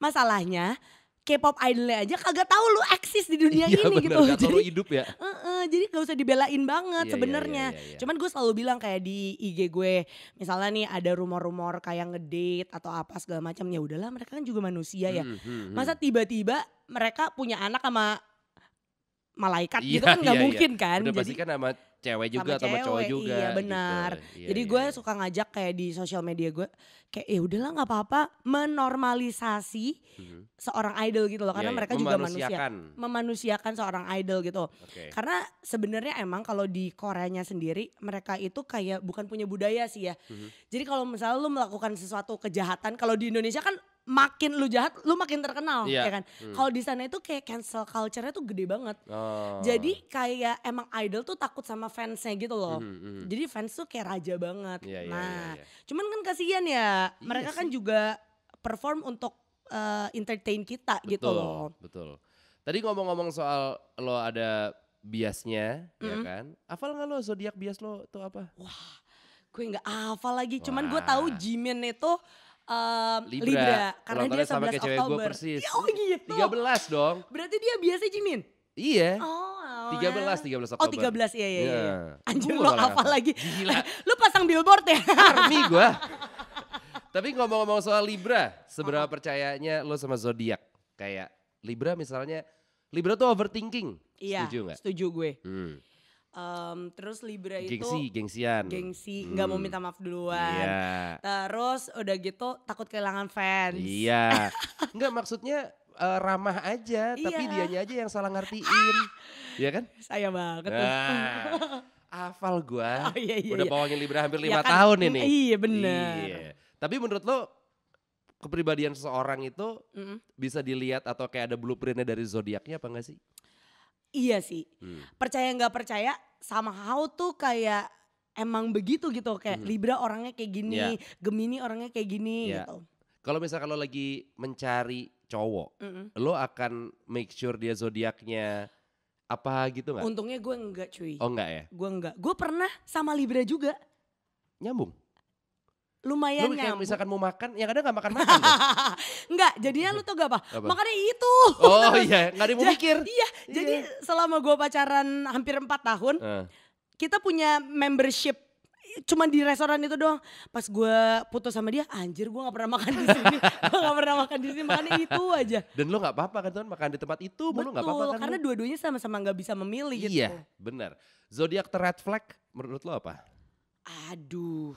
Masalahnya K-pop idolnya aja kagak tahu lu eksis di dunia iya, ini bener, gitu. Gak jadi, hidup ya. Uh, uh, jadi gak usah dibelain banget iya, iya sebenarnya. Iya, iya, iya, iya. Cuman gue selalu bilang kayak di IG gue, misalnya nih ada rumor-rumor kayak ngedate atau apa segala macam ya udahlah mereka kan juga manusia ya. Hmm, hmm, hmm. Masa tiba-tiba mereka punya anak sama malaikat gitu iya, gitu kan nggak iya, iya. mungkin iya. kan. Udah jadi, pasti kan sama cewek juga sama, sama cowok juga iya gitu. benar gitu. iya, jadi iya. gue iya. suka ngajak kayak di sosial media gue kayak ya udahlah nggak apa-apa menormalisasi hmm. seorang idol gitu loh karena iya, iya. mereka juga manusia memanusiakan seorang idol gitu okay. karena sebenarnya emang kalau di Koreanya sendiri mereka itu kayak bukan punya budaya sih ya hmm. jadi kalau misalnya lu melakukan sesuatu kejahatan kalau di Indonesia kan makin lu jahat, lu makin terkenal, yeah. ya kan? Hmm. Kalau di sana itu kayak cancel culture-nya tuh gede banget. Oh. Jadi kayak emang idol tuh takut sama fansnya gitu loh. Hmm, hmm. hmm. Jadi fans tuh kayak raja banget. Yeah, iya, nah, yeah, yeah, yeah. cuman kan kasihan ya, iya mereka kan juga perform untuk uh, entertain kita gitu betul, gitu loh. Betul. Tadi ngomong-ngomong soal lo ada biasnya, mm -hmm. ya kan? Hafal nggak lo zodiak bias lo tuh apa? Wah, gue nggak hafal lagi. Cuman gue tahu Jimin itu um, Libra. Libra. Karena dia 11 sama kayak cewek gue persis. Ya, oh gitu. 13 dong. Berarti dia biasa Jimin? Iya. Oh, tiga belas tiga belas oh, Oktober. Oh tiga belas iya iya. iya. Yeah. Iya. Anjir lo apa lagi? Gila. Lo pasang billboard ya? Army gue. Tapi ngomong-ngomong soal Libra, seberapa oh. percayanya lo sama zodiak? Kayak Libra misalnya, Libra tuh overthinking. Iya, setuju setuju gue. Hmm. Um, terus Libra itu gengsi, gengsian. Gengsi, hmm. nggak hmm. mau minta maaf duluan. Yeah. Terus udah gitu takut kehilangan fans. Iya. Yeah. Enggak maksudnya uh, ramah aja, iya. tapi dianya aja yang salah ngertiin. Iya kan? Saya banget. Nah, afal gua. Oh, iya, iya, Udah iya. bawangin Libra hampir iya lima iya, kan? tahun ini. Iya benar. Iya. Tapi menurut lo kepribadian seseorang itu mm -mm. bisa dilihat atau kayak ada blueprintnya dari zodiaknya apa enggak sih? Iya sih. Hmm. Percaya nggak percaya sama how tuh kayak emang begitu gitu kayak hmm. Libra orangnya kayak gini, yeah. Gemini orangnya kayak gini yeah. gitu. Kalau misalkan lo lagi mencari cowok, mm -mm. lo akan make sure dia zodiaknya apa gitu nggak? Untungnya gue enggak cuy. Oh enggak ya? Gue enggak. Gue pernah sama Libra juga. Nyambung? lumayan lu kayak nyambung. misalkan mau makan, yang ya ada gak makan-makan Enggak, jadinya lu tau gak apa? apa? Makanya itu. Oh iya, gak ada mau Iya, iya, jadi selama gue pacaran hampir 4 tahun, uh. kita punya membership cuman di restoran itu doang. Pas gue putus sama dia, anjir gue gak pernah makan di sini. gue gak pernah makan di sini, makannya itu aja. Dan lo gak apa-apa kan tuan makan di tempat itu, Betul, lo gak apa-apa kan. karena dua-duanya sama-sama gak bisa memilih iya, gitu. Iya, benar. Zodiak red flag menurut lo apa? Aduh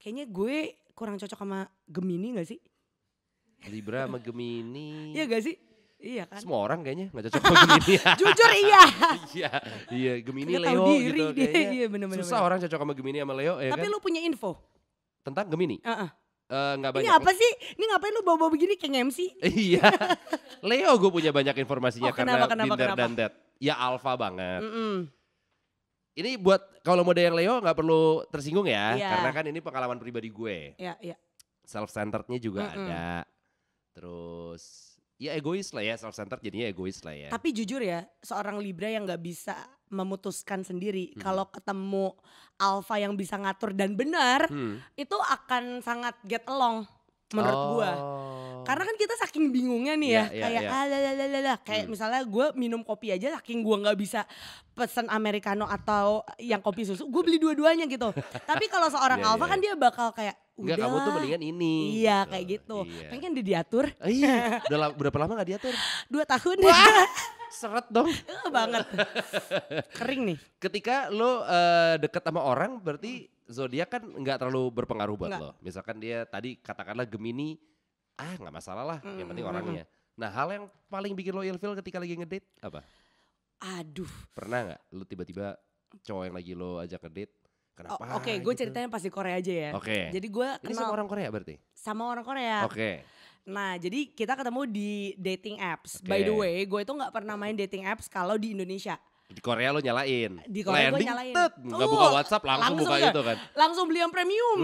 kayaknya gue kurang cocok sama Gemini gak sih? Libra sama Gemini. Iya gak sih? Iya kan? Semua orang kayaknya gak cocok sama Gemini. Jujur iya. iya, iya Gemini Kaya Leo gitu, diri gitu dia, kayaknya. Iya, bener -bener, Susah orang cocok sama Gemini sama Leo ya Tapi kan? lu punya info? Tentang Gemini? Iya. Uh -uh. Uh, gak banyak. Ini apa sih? Ini ngapain lu bawa-bawa begini kayak MC? iya. Leo gue punya banyak informasinya oh, karena kenapa, kenapa, Binder kenapa? dan Dad. Ya alfa banget. Mm -mm ini buat kalau mode yang Leo nggak perlu tersinggung ya, yeah. karena kan ini pengalaman pribadi gue. Iya, yeah, Yeah. Self centerednya juga mm -mm. ada. Terus ya egois lah ya, self centered jadinya egois lah ya. Tapi jujur ya, seorang Libra yang nggak bisa memutuskan sendiri, hmm. kalau ketemu alpha yang bisa ngatur dan benar, hmm. itu akan sangat get along menurut oh. gue. Karena kan kita saking bingungnya nih ya, yeah, yeah, kayak yeah. ah kayak hmm. misalnya gue minum kopi aja saking gue nggak bisa pesan americano atau yang kopi susu, gue beli dua-duanya gitu. Tapi kalau seorang yeah, alpha yeah. kan dia bakal kayak Enggak kamu tuh mendingan ini. Iya kayak eh, gitu. Oh, Pengen di diatur. Eh, iya. Udah berapa lama gak diatur? Dua tahun. Wah, seret dong. Eh, banget. Kering nih. Ketika lo uh, deket sama orang berarti hmm. zodiak kan nggak terlalu berpengaruh buat Enggak. lo. Misalkan dia tadi katakanlah Gemini ah nggak masalah lah, yang penting orangnya. Nah hal yang paling bikin lo ilfil ketika lagi ngedate apa? Aduh. Pernah nggak lo tiba-tiba cowok yang lagi lo ajak ngedate Kenapa? Oh, Oke, okay, gue gitu. ceritanya pasti Korea aja ya. Oke. Okay. Jadi gue kenal sama orang Korea berarti? Sama orang Korea. Oke. Okay. Nah, jadi kita ketemu di dating apps. Okay. By the way, gue itu nggak pernah main dating apps kalau di Indonesia. Di Korea lo nyalain. Di Korea Landing, gue nyalain. Tet, gak buka oh, WhatsApp langsung, langsung buka ya. itu kan. Langsung beli yang premium.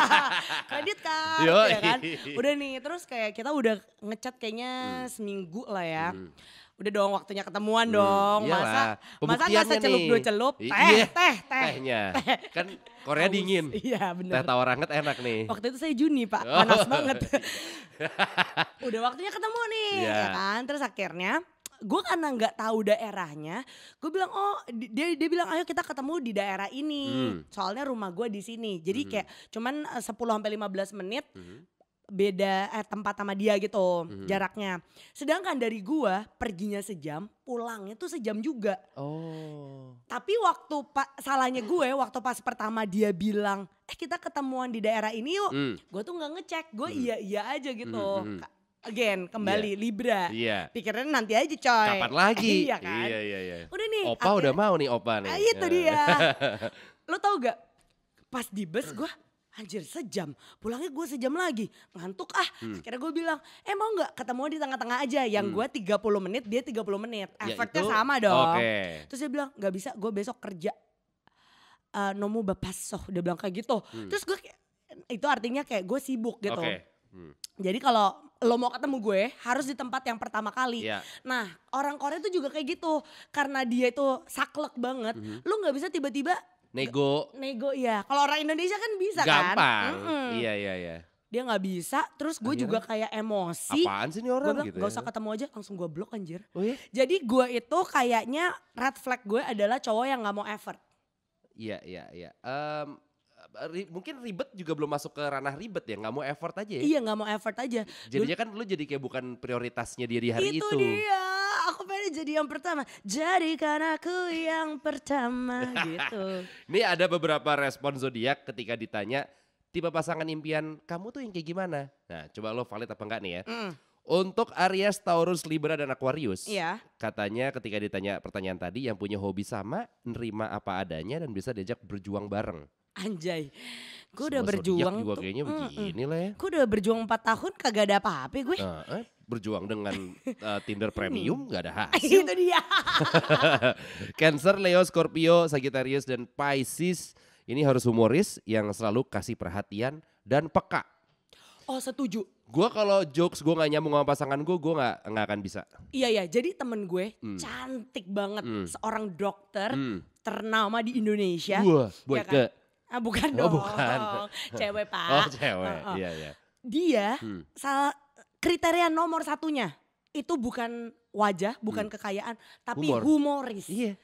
Kredit kan ya kan. Udah nih terus kayak kita udah ngechat kayaknya hmm. seminggu lah ya. Hmm udah dong waktunya ketemuan hmm, dong iyalah. masa masa nggak celup dua celup teh iya. teh teh tehnya teh. kan Korea dingin iya bener. teh tawar hangat enak nih waktu itu saya Juni pak panas oh. banget udah waktunya ketemu nih yeah. Ya kan terus akhirnya gue karena nggak tahu daerahnya gue bilang oh dia dia bilang ayo kita ketemu di daerah ini hmm. soalnya rumah gue di sini jadi hmm. kayak cuman 10 eh, sampai lima belas menit hmm beda eh, tempat sama dia gitu hmm jaraknya. Sedangkan dari gue perginya sejam, pulangnya tuh sejam juga. Oh. Tapi waktu pak salahnya gue waktu pas pertama dia bilang, "Eh kita ketemuan di daerah ini yuk." hmm. Gue tuh nggak ngecek, gue hmm. iya-iya aja gitu. hmm, hmm again kembali yeah. Libra. Iya. Yeah. nanti aja coy. Kapan lagi? iya kan. Iya iya iya. Udah nih. Opa akhirnya, udah mau nih opa nih. Ah, itu dia. Lo tau gak? Pas di bus gue anjir sejam pulangnya gue sejam lagi ngantuk ah hmm. akhirnya gue bilang eh mau gak ketemu di tengah-tengah aja yang hmm. gue 30 menit dia 30 menit ya, efeknya ya sama dong okay. terus dia bilang gak bisa gue besok kerja uh, eh, nomu bapasoh dia bilang kayak gitu hmm. terus gue itu artinya kayak gue sibuk gitu okay. hmm. jadi kalau lo mau ketemu gue harus di tempat yang pertama kali. Yeah. Nah orang Korea itu juga kayak gitu karena dia itu saklek banget. Mm -hmm. Lo nggak bisa tiba-tiba nego. Nego ya. Kalau orang Indonesia kan bisa Gampang. kan. Gampang. Mm -hmm. Iya iya iya. Dia nggak bisa. Terus gue juga kayak emosi. Apaan sih ini orang? Gue bilang gitu gak ya? usah ketemu aja. Langsung gue blok anjir. Oh, iya? Jadi gue itu kayaknya red flag gue adalah cowok yang nggak mau effort. Iya iya iya. Um, ri, mungkin ribet juga belum masuk ke ranah ribet ya, nggak mau effort aja ya. Iya, nggak mau effort aja. jadi kan lu jadi kayak bukan prioritasnya dia di hari itu. Itu dia, aku pengen jadi yang pertama. Jadi karena aku yang pertama gitu. Ini ada beberapa respon zodiak ketika ditanya tipe pasangan impian kamu tuh yang kayak gimana? Nah, coba lo valid apa enggak nih ya? Mm. Untuk Aries, Taurus, Libra, dan Aquarius, iya. katanya ketika ditanya pertanyaan tadi yang punya hobi sama, nerima apa adanya dan bisa diajak berjuang bareng. Anjay. Gue udah berjuang Gue tuh. kayaknya begini lah ya. Gue udah berjuang 4 tahun kagak ada apa-apa gue. Nah, eh, berjuang dengan uh, Tinder hmm. premium gak ada hasil. Itu dia. Cancer, Leo, Scorpio, Sagittarius dan Pisces ini harus humoris yang selalu kasih perhatian dan peka. Oh setuju. Gue kalau jokes gue gak nyambung sama pasangan gue, gue gak, gak akan bisa. Iya iya, jadi temen gue hmm. cantik banget. Hmm. Seorang dokter hmm. ternama di Indonesia. gue ya kan? Ah bukan oh, dong. bukan. Cewek pak. Oh cewek, oh, oh. iya iya. Dia hmm. salah kriteria nomor satunya itu bukan wajah, bukan hmm. kekayaan, tapi Humor. humoris. Iya.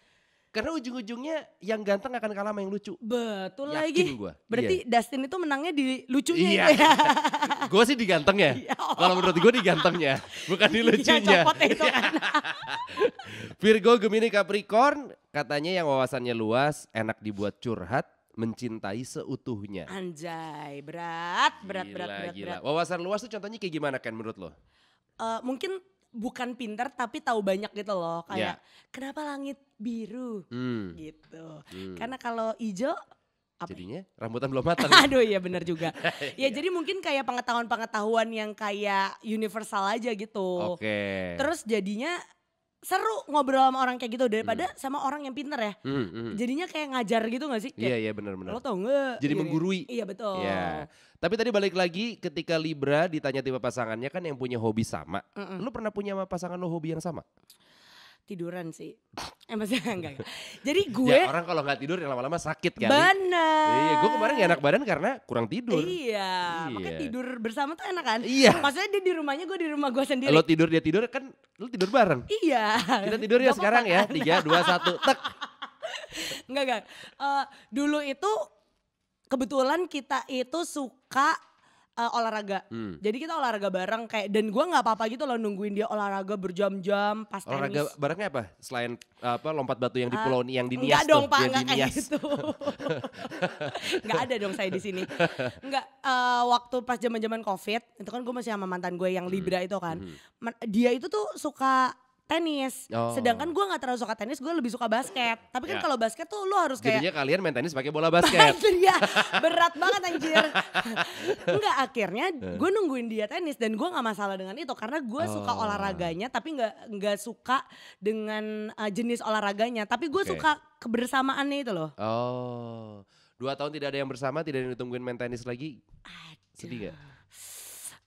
Karena ujung-ujungnya yang ganteng akan kalah sama yang lucu. Betul Yakin lagi. gue. Berarti iya. Dustin itu menangnya di lucunya iya. ya. gue sih di gantengnya. Iya. Kalau menurut gue di gantengnya, bukan di iya, lucunya. Iya, itu kan. Virgo, Gemini, Capricorn, katanya yang wawasannya luas, enak dibuat curhat, mencintai seutuhnya. Anjay, berat, berat, gila, berat, berat, gila. berat. Wawasan luas tuh contohnya kayak gimana kan menurut lo? Uh, mungkin bukan pinter tapi tahu banyak gitu loh ya. kayak yeah. kenapa langit biru hmm. gitu hmm. karena kalau hijau apa? Ya? Jadinya rambutan belum matang. Aduh iya benar juga. Iya. ya jadi mungkin kayak pengetahuan-pengetahuan yang kayak universal aja gitu. Oke. Okay. Terus jadinya seru ngobrol sama orang kayak gitu daripada hmm. sama orang yang pinter ya. Hmm, hmm. Jadinya kayak ngajar gitu gak sih? Iya iya benar benar. Lo tau gak? Jadi iya, iya, menggurui. Iya betul. Iya. Tapi tadi balik lagi ketika Libra ditanya tipe pasangannya kan yang punya hobi sama. Mm -mm. Lu pernah punya sama pasangan lo hobi yang sama? tiduran sih. Eh maksudnya enggak, Jadi ya, gue ya, orang kalau nggak tidur ya lama-lama sakit kan. Benar. Iya, gue kemarin gak enak badan karena kurang tidur. Iya, iya. makanya tidur bersama tuh enak kan? Iya. Maksudnya dia di rumahnya, gue di rumah gue sendiri. Lo tidur dia tidur kan lo tidur bareng. Iya. Kita tidur ya sekarang ya. Kan. Tiga, dua, satu, tek. Enggak, enggak. Uh, dulu itu kebetulan kita itu suka uh, olahraga. Hmm. Jadi kita olahraga bareng kayak dan gua nggak apa-apa gitu loh nungguin dia olahraga berjam-jam pas olahraga tenis. barengnya apa? Selain apa lompat batu yang di eh, pulau yang di Nias dong, Pak, enggak kayak gitu. enggak ada dong saya di sini. Enggak uh, eh, waktu pas zaman-zaman Covid, itu kan gue masih sama mantan gue yang Libra hmm. itu kan. Hmm. Dia itu tuh suka tenis. Oh. Sedangkan gue nggak terlalu suka tenis, gue lebih suka basket. Tapi kan ya. kalau basket tuh lo harus kayak Jadinya kalian main tenis pakai bola basket. Iya, berat banget anjir. Enggak akhirnya eh. gue nungguin dia tenis dan gue nggak masalah dengan itu karena gue oh. suka olahraganya tapi nggak nggak suka dengan uh, jenis olahraganya, tapi gue okay. suka kebersamaannya itu loh. Oh. Dua tahun tidak ada yang bersama, tidak ada yang ditungguin main tenis lagi. Aduh. Sedih gak?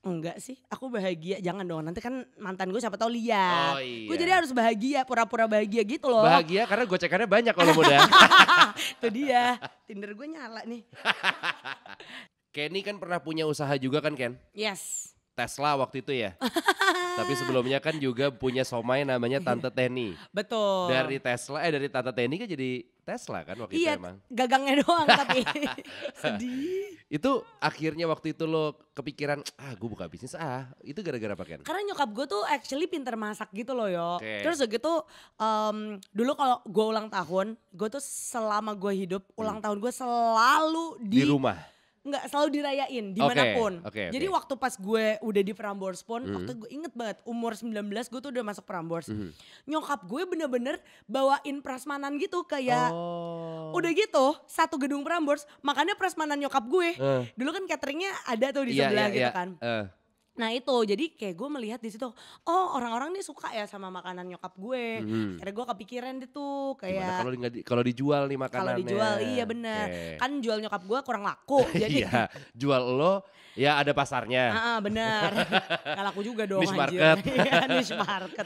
Enggak sih, aku bahagia. Jangan dong, nanti kan mantan gue siapa tahu lihat. Oh, iya. Gue jadi harus bahagia, pura-pura bahagia gitu loh. Bahagia karena gue cekannya banyak kalau muda. Itu dia, Tinder gue nyala nih. Kenny kan pernah punya usaha juga kan Ken? Yes. Tesla waktu itu ya. Tapi sebelumnya kan juga punya somai namanya Tante Teni. Betul. Dari Tesla eh dari Tante Teni kan jadi Tesla kan waktu iya, itu emang. Iya, gagangnya doang tapi sedih. Itu akhirnya waktu itu lo kepikiran, ah gue buka bisnis ah. Itu gara-gara pakaian. Karena nyokap gue tuh actually pinter masak gitu loh yo. Okay. Terus gitu um, dulu kalau gue ulang tahun, gue tuh selama gue hidup hmm. ulang hmm. tahun gue selalu di, di rumah nggak selalu dirayain dimanapun. Okay, okay, okay. Jadi waktu pas gue udah di Prambors pun, mm. waktu gue inget banget umur 19 gue tuh udah masuk Prambors. Mm. Nyokap gue bener-bener bawain prasmanan gitu kayak oh. udah gitu satu gedung Prambors, makanya prasmanan nyokap gue. Uh. Dulu kan cateringnya ada tuh di yeah, sebelah yeah, gitu yeah. kan. Uh Nah itu jadi kayak gue melihat di situ oh orang-orang nih suka ya sama makanan nyokap gue. Hmm. Karena gue kepikiran deh tuh kayak kalau di, dijual nih makanannya. Kalau dijual iya bener Okay. Kan jual nyokap gue kurang laku jadi iya, jual lo ya ada pasarnya. Heeh, benar. Gak laku juga dong niche market. Iya, niche market.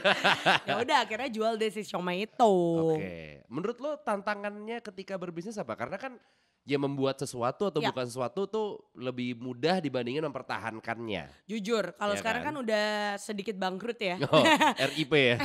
ya udah akhirnya jual deh si itu. Oke. Okay. Menurut lo tantangannya ketika berbisnis apa? Karena kan ya membuat sesuatu atau ya. bukan sesuatu tuh lebih mudah dibandingin mempertahankannya. Jujur, kalau ya sekarang kan? kan udah sedikit bangkrut ya. Oh, RIP ya.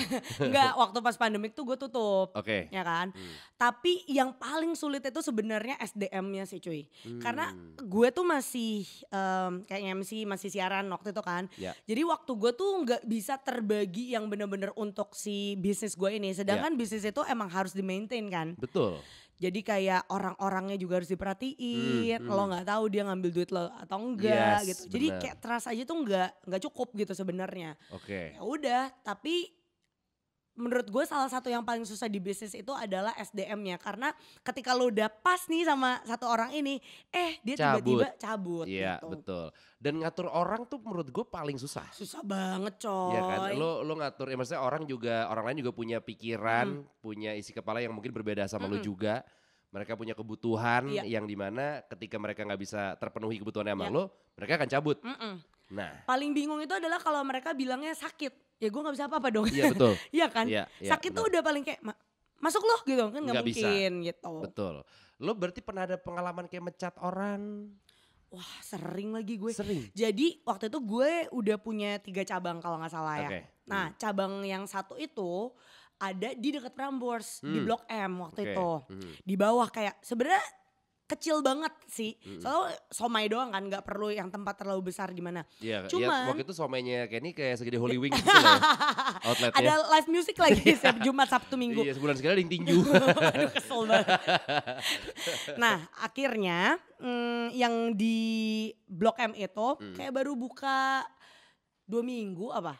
Enggak, waktu pas pandemik tuh gue tutup. Oke. Okay. Ya kan? Hmm. Tapi yang paling sulit itu sebenarnya SDM-nya sih cuy. Hmm. Karena gue tuh masih um, kayaknya MC masih siaran waktu itu kan. Ya. Jadi waktu gue tuh nggak bisa terbagi yang benar-benar untuk si bisnis gue ini. Sedangkan ya. bisnis itu emang harus di maintain kan. Betul. Jadi kayak orang-orangnya juga harus diperhatiin. Hmm, hmm. Lo nggak tahu dia ngambil duit lo atau enggak yes, gitu. Jadi bener. kayak trust aja tuh nggak nggak cukup gitu sebenarnya. Oke. Okay. Ya udah, tapi menurut gue salah satu yang paling susah di bisnis itu adalah SDM-nya karena ketika lo udah pas nih sama satu orang ini eh dia tiba-tiba cabut, iya gitu. betul dan ngatur orang tuh menurut gue paling susah susah banget iya kan? coy ya kan lo lo ngatur ya maksudnya orang juga orang lain juga punya pikiran hmm. punya isi kepala yang mungkin berbeda sama hmm. lo juga mereka punya kebutuhan ya. yang dimana ketika mereka nggak bisa terpenuhi kebutuhannya sama ya. lo mereka akan cabut mm -mm. nah paling bingung itu adalah kalau mereka bilangnya sakit ya gue nggak bisa apa-apa dong. Iya betul. Iya kan? Ya, ya, Sakit bener. tuh udah paling kayak masuk lo gitu kan nggak mungkin bisa. gitu. Betul. Lo berarti pernah ada pengalaman kayak mecat orang? Wah sering lagi gue. Sering. Jadi waktu itu gue udah punya tiga cabang kalau nggak salah ya. Okay. Nah hmm. cabang yang satu itu ada di dekat Prambors hmm. di Blok M waktu okay. itu. Hmm. Di bawah kayak sebenarnya kecil banget sih. Soalnya somai doang kan nggak perlu yang tempat terlalu besar gimana Iya, iya Cuman ya, waktu itu somainya kayak ini kayak segede Holy wing gitu lah. outletnya. Ada live music lagi iya. setiap Jumat, Sabtu, Minggu. Iya, sebulan sekali ada tinju. Aduh, kesel banget. nah, akhirnya mm, yang di Blok M itu mm. kayak baru buka dua minggu apa.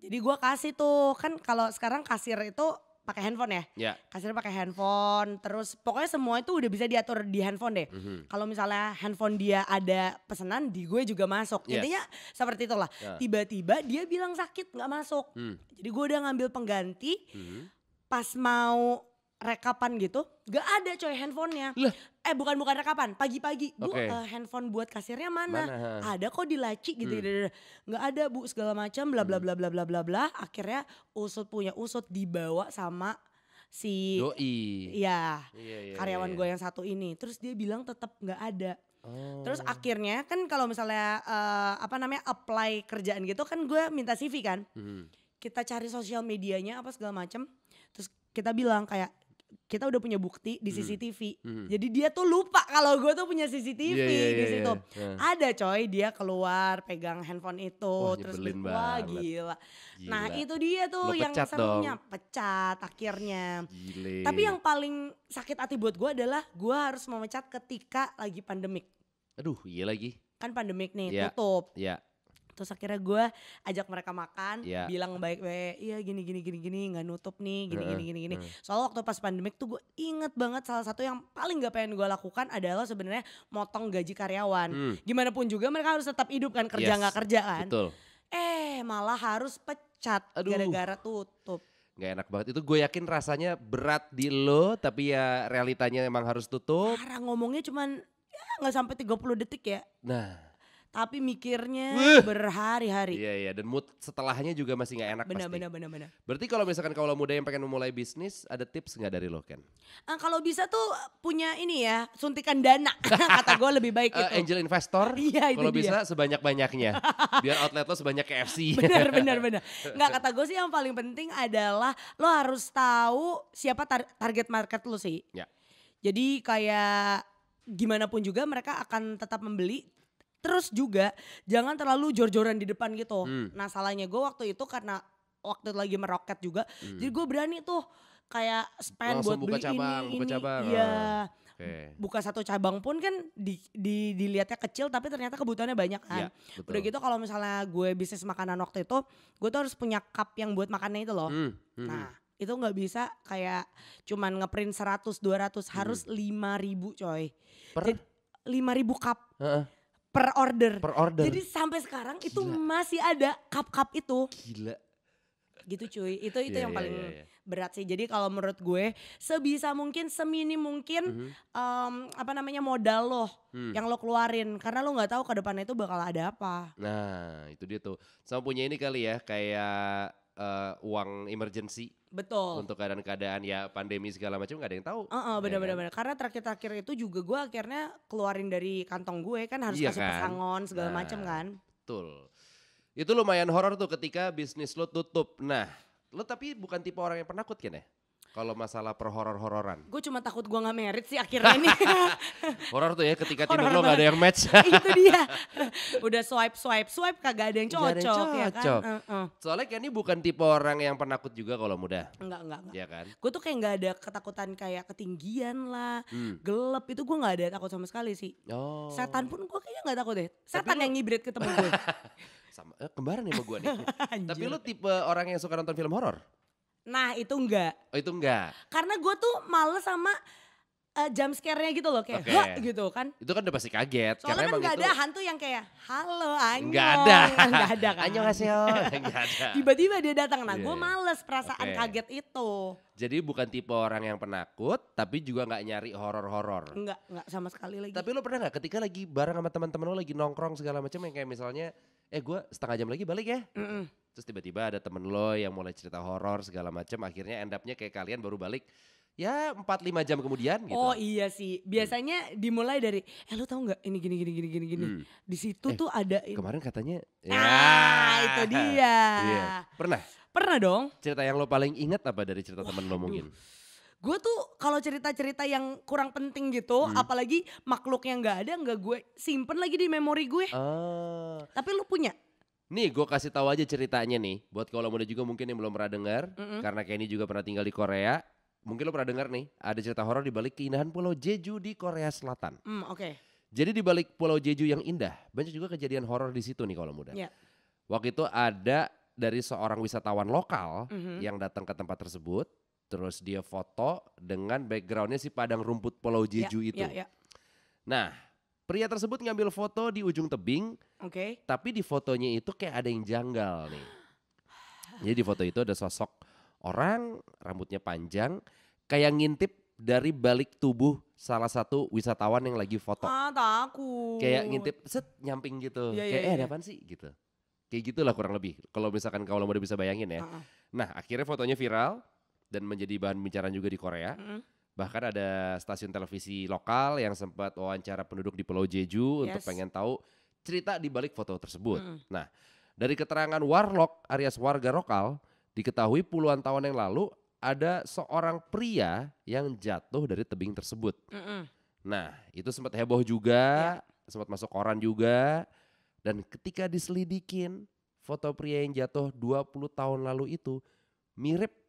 Jadi gua kasih tuh kan kalau sekarang kasir itu pakai handphone ya. Yeah. Kasirnya pakai handphone, terus pokoknya semua itu udah bisa diatur di handphone deh. Mm -hmm. Kalau misalnya handphone dia ada pesanan, di gue juga masuk. Yes. Ya. Intinya seperti itulah. Yeah. Tiba-tiba dia bilang sakit nggak masuk. Mm. Jadi gue udah ngambil pengganti. Mm -hmm. Pas mau rekapan gitu gak ada coy handphonenya eh bukan bukan rekapan pagi-pagi bu okay. uh, eh, handphone buat kasirnya mana, mana? ada kok di laci gitu hmm. Gitu, gitu. nggak ada bu segala macam bla bla hmm. bla bla bla bla bla akhirnya usut punya usut dibawa sama si doi ya yeah, yeah, karyawan yeah. gue iya. yang satu ini terus dia bilang tetap nggak ada Oh. Terus akhirnya kan kalau misalnya uh, apa namanya apply kerjaan gitu kan gue minta CV kan. Hmm. Kita cari sosial medianya apa segala macem. Terus kita bilang kayak kita udah punya bukti di CCTV. Mm -hmm. Jadi dia tuh lupa kalau gue tuh punya CCTV yeah, yeah, yeah, di iya, situ. Yeah, yeah. Ada coy, dia keluar pegang handphone itu Wah, terus di, wah gila. gila. Nah, itu dia tuh yang serunya pecat akhirnya. Gile. Tapi yang paling sakit hati buat gue adalah gue harus memecat ketika lagi pandemik. Aduh, iya lagi. Kan pandemik nih, yeah. tutup. Iya. Yeah terus akhirnya gue ajak mereka makan yeah. bilang baik-baik eh, iya gini gini gini gini nggak nutup nih gini gini gini gini soalnya waktu pas pandemik tuh gue inget banget salah satu yang paling gak pengen gue lakukan adalah sebenarnya motong gaji karyawan hmm. gimana pun juga mereka harus tetap hidup kan kerja nggak yes. kerja kan Betul. eh malah harus pecat gara-gara tutup Gak enak banget itu gue yakin rasanya berat di lo tapi ya realitanya emang harus tutup Parah ngomongnya cuman ya nggak sampai 30 detik ya nah tapi mikirnya uh. berhari-hari. Iya iya dan mood setelahnya juga masih nggak enak bener, pasti. Benar benar benar Berarti kalau misalkan kalau muda yang pengen memulai bisnis ada tips nggak dari lo Ken? Uh, kalau bisa tuh punya ini ya suntikan dana kata gue lebih baik uh, eh, itu. Angel investor. Iya itu Kalau bisa sebanyak banyaknya biar outlet lo sebanyak KFC. benar benar benar. Nggak kata gue sih yang paling penting adalah lo harus tahu siapa tar target market lo sih. Ya. Jadi kayak gimana pun juga mereka akan tetap membeli Terus juga jangan terlalu jor-joran di depan gitu. Hmm. Nah salahnya gue waktu itu karena waktu itu lagi meroket juga. Hmm. Jadi gue berani tuh kayak spend Langsung buat buka beli cabang, ini, buka ini. Iya. Okay. Buka satu cabang pun kan di, di, dilihatnya kecil tapi ternyata kebutuhannya banyak kan. Ya, Udah gitu kalau misalnya gue bisnis makanan waktu itu, gue tuh harus punya cup yang buat makannya itu loh. Hmm. Hmm. hmm. Nah itu nggak bisa kayak cuman ngeprint 100 200 hmm. harus ribu coy. Per? Jadi, ribu cup. Uh -uh per order. Per order. Jadi sampai sekarang Gila. itu masih ada cup-cup itu. Gila. Gitu cuy, itu itu yeah, yang iya, paling yeah, yeah. berat sih. Jadi kalau menurut gue sebisa mungkin semini mungkin mm -hmm. um, apa namanya modal lo hmm. yang lo keluarin karena lo nggak tahu ke depannya itu bakal ada apa. Nah, itu dia tuh. Sama punya ini kali ya kayak uh, uang emergency. Betul. Untuk keadaan-keadaan ya pandemi segala macam nggak ada yang tahu. uh -uh, benar-benar. Ya, kan? Karena terakhir-terakhir itu juga gue akhirnya keluarin dari kantong gue kan harus iya kasih kan? pesangon segala nah, macam kan. Betul. Itu lumayan horor tuh ketika bisnis lo tutup. Nah, lo tapi bukan tipe orang yang penakut kan ya? Kalau masalah perhoror-hororan. Gue cuma takut gue gak merit sih akhirnya ini. Horor tuh ya ketika tidur lo gak ada yang match. Itu dia. Udah swipe swipe swipe kagak ada yang cocok, ada yang cocok. ya kan. Uh -uh. Soalnya ini bukan tipe orang yang penakut juga kalau muda. Enggak, enggak, enggak. Iya kan? Gue tuh kayak gak ada ketakutan kayak ketinggian lah, hmm. gelap itu gue gak ada takut sama sekali sih. Oh. Setan pun gue kayaknya gak takut deh. Setan Tapi yang lo... ngibrit ketemu gue. sama eh, kembaran ya sama gue nih. Tapi lo tipe orang yang suka nonton film horor? Nah itu enggak. Oh itu enggak. Karena gue tuh males sama uh, jump scare-nya gitu loh kayak okay. gitu kan. Itu kan udah pasti kaget. Soalnya karena kan gak itu... ada hantu yang kayak halo anjong. enggak ada. enggak ada kan. Anjong hasil. gak ada. Tiba-tiba dia datang. Nah iya, gue iya. males perasaan okay. kaget itu. Jadi bukan tipe orang yang penakut tapi juga gak nyari horor-horor. Enggak, enggak sama sekali lagi. Tapi lo pernah gak ketika lagi bareng sama teman-teman lo lagi nongkrong segala macam yang kayak misalnya eh gue setengah jam lagi balik ya. Mm -mm terus tiba-tiba ada temen lo yang mulai cerita horor segala macam akhirnya end up-nya kayak kalian baru balik ya empat lima jam kemudian gitu. Oh iya sih. Biasanya hmm. dimulai dari eh lu tahu nggak ini gini gini gini gini gini. Hmm. Di situ eh, tuh ada Kemarin katanya ya. Ah, itu dia. iya. Pernah? Pernah dong. Cerita yang lo paling ingat apa dari cerita teman lo mungkin? Gue tuh kalau cerita-cerita yang kurang penting gitu, hmm. apalagi makhluk yang nggak ada, nggak gue simpen lagi di memori gue. uh. Tapi lu punya? Nih gue kasih tahu aja ceritanya nih buat kalau muda juga mungkin yang belum pernah dengar mm -hmm. karena Kenny juga pernah tinggal di Korea. Mungkin lo pernah dengar nih ada cerita horor di balik keindahan Pulau Jeju di Korea Selatan. Mm, Oke. Okay. Jadi di balik Pulau Jeju yang indah banyak juga kejadian horor di situ nih kalau muda. Yeah. Waktu itu ada dari seorang wisatawan lokal mm -hmm. yang datang ke tempat tersebut, terus dia foto dengan backgroundnya si padang rumput Pulau ya, Jeju yeah, itu. Yeah, yeah. Nah Pria tersebut ngambil foto di ujung tebing. Oke. Okay. Tapi di fotonya itu kayak ada yang janggal nih. Jadi di foto itu ada sosok orang rambutnya panjang kayak ngintip dari balik tubuh salah satu wisatawan yang lagi foto. Ah, takut. Kayak ngintip set nyamping gitu. Ya, kayak ya, eh ada iya. apa sih gitu. Kayak gitulah kurang lebih. Kalau misalkan kalau mau bisa bayangin ya. Uh -uh. Nah, akhirnya fotonya viral dan menjadi bahan pembicaraan juga di Korea. Uh -uh. Bahkan ada stasiun televisi lokal yang sempat wawancara penduduk di Pulau Jeju yes. untuk pengen tahu cerita di balik foto tersebut. Hmm. Nah, dari keterangan warlock alias warga lokal, diketahui puluhan tahun yang lalu ada seorang pria yang jatuh dari tebing tersebut. Mm-mm. Nah, itu sempat heboh juga, yeah. sempat masuk koran juga. Dan ketika diselidikin, foto pria yang jatuh 20 tahun lalu itu mirip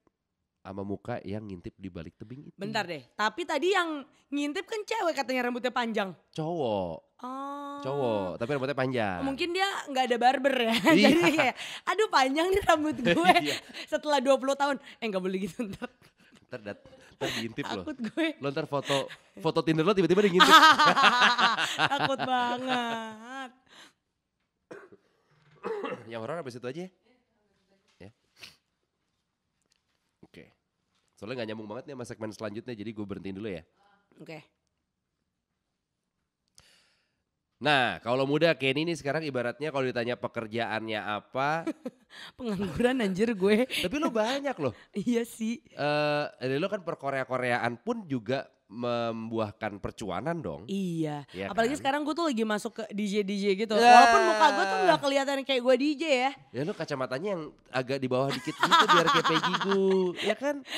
sama muka yang ngintip di balik tebing itu. Bentar deh, tapi tadi yang ngintip kan cewek katanya rambutnya panjang. Cowok. Oh. Cowok, tapi rambutnya panjang. Mungkin dia nggak ada barber ya. Iya. Jadi kayak, aduh panjang nih rambut gue iya. setelah 20 tahun. Eh nggak boleh gitu ntar. Ntar, dat, ntar diintip loh. Takut gue. Lo ntar foto, foto Tinder lo tiba-tiba diintip. Takut banget. yang horor habis itu aja ya. Soalnya nggak nyambung banget nih sama segmen selanjutnya, jadi gue berhentiin dulu ya. Oke. Okay. Nah, kalau muda Kenny ini sekarang ibaratnya kalau ditanya pekerjaannya apa? Pengangguran anjir gue. Tapi lo banyak loh. iya sih. Eh, uh, lo kan perkorea-koreaan pun juga membuahkan percuanan dong. Iya. Ya Apalagi kan? sekarang gue tuh lagi masuk ke DJ DJ gitu. Ya. Walaupun muka gue tuh nggak kelihatan kayak gue DJ ya. Ya lo kacamatanya yang agak di bawah dikit gitu biar kayak Peggy gue, ya kan?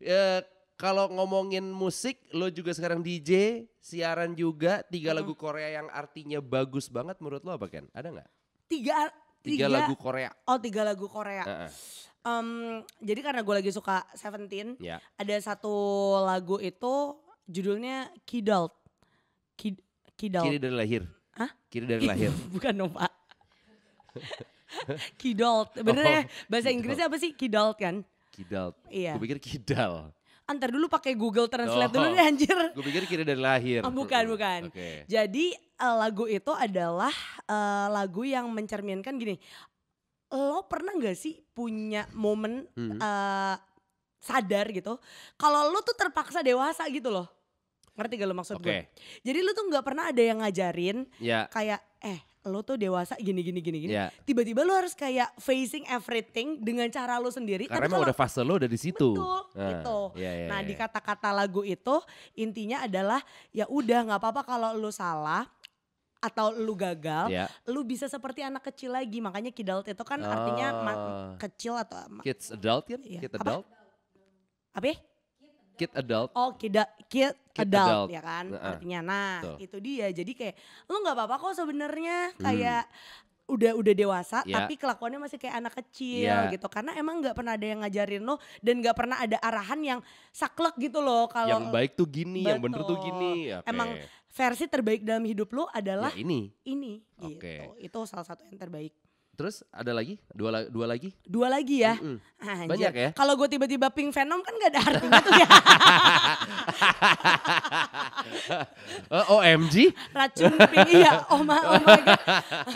E, kalau ngomongin musik, lo juga sekarang DJ, siaran juga, tiga hmm. lagu Korea yang artinya bagus banget menurut lo apa Ken? Ada nggak? Tiga, tiga, tiga lagu Korea. Oh tiga lagu Korea. Uh -uh. Um, jadi karena gue lagi suka Seventeen, yeah. ada satu lagu itu judulnya Kidult. Kid, Kidult. Kiri dari lahir. Hah? Kiri dari lahir. Bukan dong pak. Kidult, bener oh, ya? Bahasa Inggrisnya apa sih? Kidult kan? Kidal. Iya. Gue pikir kidal. Antar dulu pakai Google Translate oh, dulu nih anjir. Gue pikir kira dari lahir. Oh, bukan, bukan. Okay. Jadi eh, lagu itu adalah uh, lagu yang mencerminkan gini. Lo pernah gak sih punya momen hmm. uh, sadar gitu. Kalau lo tuh terpaksa dewasa gitu loh. Ngerti gak lo maksud okay. gue? Jadi lo tuh gak pernah ada yang ngajarin yeah. kayak eh lo tuh dewasa gini gini gini gini. Yeah. Tiba-tiba lo harus kayak facing everything dengan cara lo sendiri. Karena Tapi emang kalo, udah fase lo udah di situ. Betul, nah, gitu. Yeah, yeah, nah, iya. di kata-kata lagu itu intinya adalah ya udah nggak apa-apa kalau lo salah atau lu gagal, yeah. lu bisa seperti anak kecil lagi. Makanya kidal itu kan oh. artinya ah. kecil atau kids adult kan? Yeah. Kids adult. Apa? Apa? Ya? kid adult. Oh, kid, kid, kid adult, adult ya kan -uh. artinya. Nah, tuh. itu dia. Jadi kayak lu nggak apa-apa kok sebenarnya hmm. kayak udah udah dewasa yeah. tapi kelakuannya masih kayak anak kecil yeah. gitu karena emang nggak pernah ada yang ngajarin lo dan nggak pernah ada arahan yang saklek gitu loh kalau yang baik tuh gini, betul. yang bener tuh gini. Okay. Emang versi terbaik dalam hidup lo adalah ya ini. Ini okay. gitu. Itu salah satu yang terbaik. Terus ada lagi? Dua, dua lagi? Dua lagi ya? Mm -mm. Banyak ya? Kalau gue tiba-tiba Pink Venom kan gak ada artinya tuh ya. uh, eh, OMG? Racun Pink, iya. Oh, my, oh my God.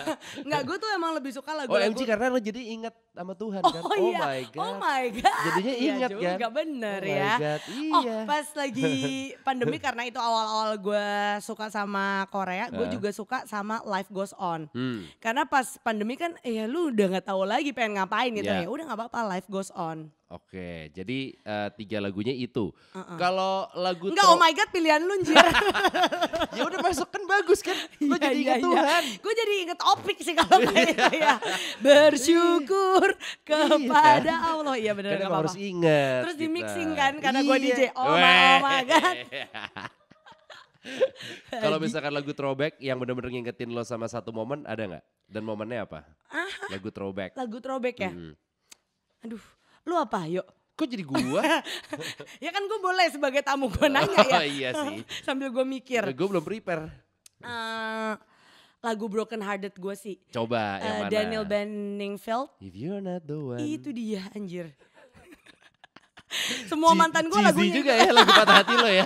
Nggak, gue tuh emang lebih suka lagu-lagu. OMG lagu. karena lo jadi inget sama Tuhan oh, kan. Iya. Oh, iya. my god. Oh my god. Jadinya iya ingat ya, kan. bener oh ya. God. Oh, iya. Oh pas lagi pandemi karena itu awal-awal gue suka sama Korea, gue uh. juga suka sama Life Goes On. Hmm. Karena pas pandemi kan ya lu udah nggak tahu lagi pengen ngapain gitu yeah. ya. Udah nggak apa-apa Life Goes On. Oke, jadi uh, tiga lagunya itu. Uh-uh. Kalau lagu Enggak, oh my god pilihan lu anjir. ya udah masuk kan bagus kan. Iya, lu jadi inget iya, Tuhan. Iya. Gue jadi inget topik sih kalau iya. kayak gitu ya. Bersyukur kepada iya. Allah. Iya benar enggak apa-apa. harus inget. Terus di mixing kan karena iya. gue DJ. Oh my, oh god. Kalau misalkan lagu throwback yang bener-bener ngingetin lo sama satu momen ada nggak? Dan momennya apa? Ah, ah. lagu throwback. Lagu throwback ya. Hmm. Aduh, lu apa yuk? Kok jadi gua? ya kan gua boleh sebagai tamu gua oh, nanya ya. iya sih. Sambil gua mikir. gua belum prepare. Uh, lagu Broken Hearted gua sih. Coba yang uh, mana? Daniel Benningfeld If you're not the one. Itu dia anjir. Semua mantan gue lagunya juga ya lagu patah hati lo ya.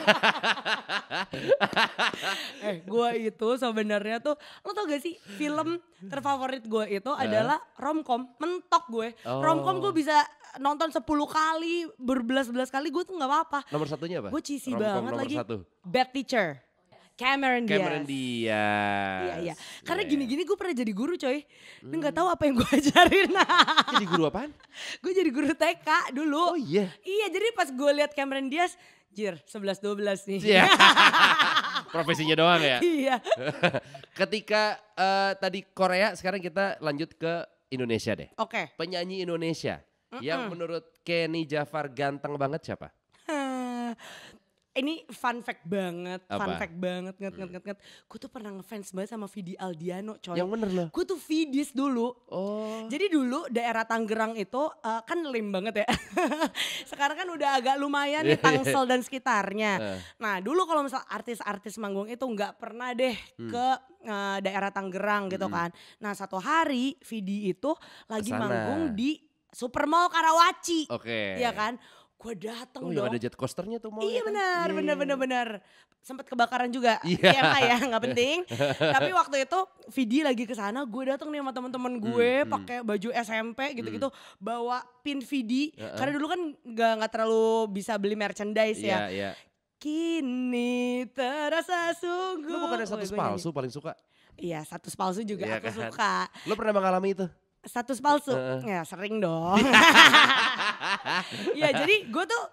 eh, gue itu sebenarnya tuh lo tau gak sih film terfavorit gue itu uh. adalah romcom mentok gue. Oh. Romcom gue bisa nonton 10 kali berbelas-belas kali gue tuh nggak apa-apa. Nomor satunya apa? Gue cheesy banget lagi. Satu. Bad Teacher. Cameron Diaz. Cameron Diaz. Iya, iya. Karena iya. gini-gini gue pernah jadi guru coy. Hmm. Nggak tahu apa yang gue ajarin. jadi guru apaan? gue jadi guru TK dulu. Oh iya? Yeah. Iya, jadi pas gue lihat Cameron Diaz, jir 11-12 nih. Yeah. Profesinya doang ya? Iya. Ketika uh, tadi Korea, sekarang kita lanjut ke Indonesia deh. Oke. Okay. Penyanyi Indonesia. Mm -mm. Yang menurut Kenny Jafar ganteng banget siapa? ini fun fact banget, Apa? fun fact banget, nget nget hmm. nget nget. Gue tuh pernah ngefans banget sama Vidi Aldiano, coy. Yang bener loh. Gue tuh Vidis dulu. Oh. Jadi dulu daerah Tanggerang itu uh, kan lem banget ya. Sekarang kan udah agak lumayan nih Tangsel dan sekitarnya. Eh. Nah dulu kalau misal artis-artis manggung itu nggak pernah deh hmm. ke uh, daerah Tangerang gitu hmm. kan. Nah satu hari Vidi itu lagi Kesana. manggung di Supermall Karawaci. Oke. Okay. Iya kan? gue dateng oh, dong. ada jet coasternya tuh mau. Iya kan? benar, yeah. benar, benar, benar. Sempat kebakaran juga. Iya yeah. ya, nggak penting. Tapi waktu itu Vidi lagi ke sana, gue dateng nih sama teman-teman hmm, gue hmm, pakai hmm. baju SMP gitu-gitu, hmm. bawa pin Vidi. Uh -uh. Karena dulu kan nggak nggak terlalu bisa beli merchandise yeah, ya. Yeah. Iya. Kini terasa sungguh. Lu bukan ada satu palsu paling suka? Iya, satu palsu juga iya, aku kan? suka. Lu pernah mengalami itu? status palsu uh. ya sering dong ya jadi gue tuh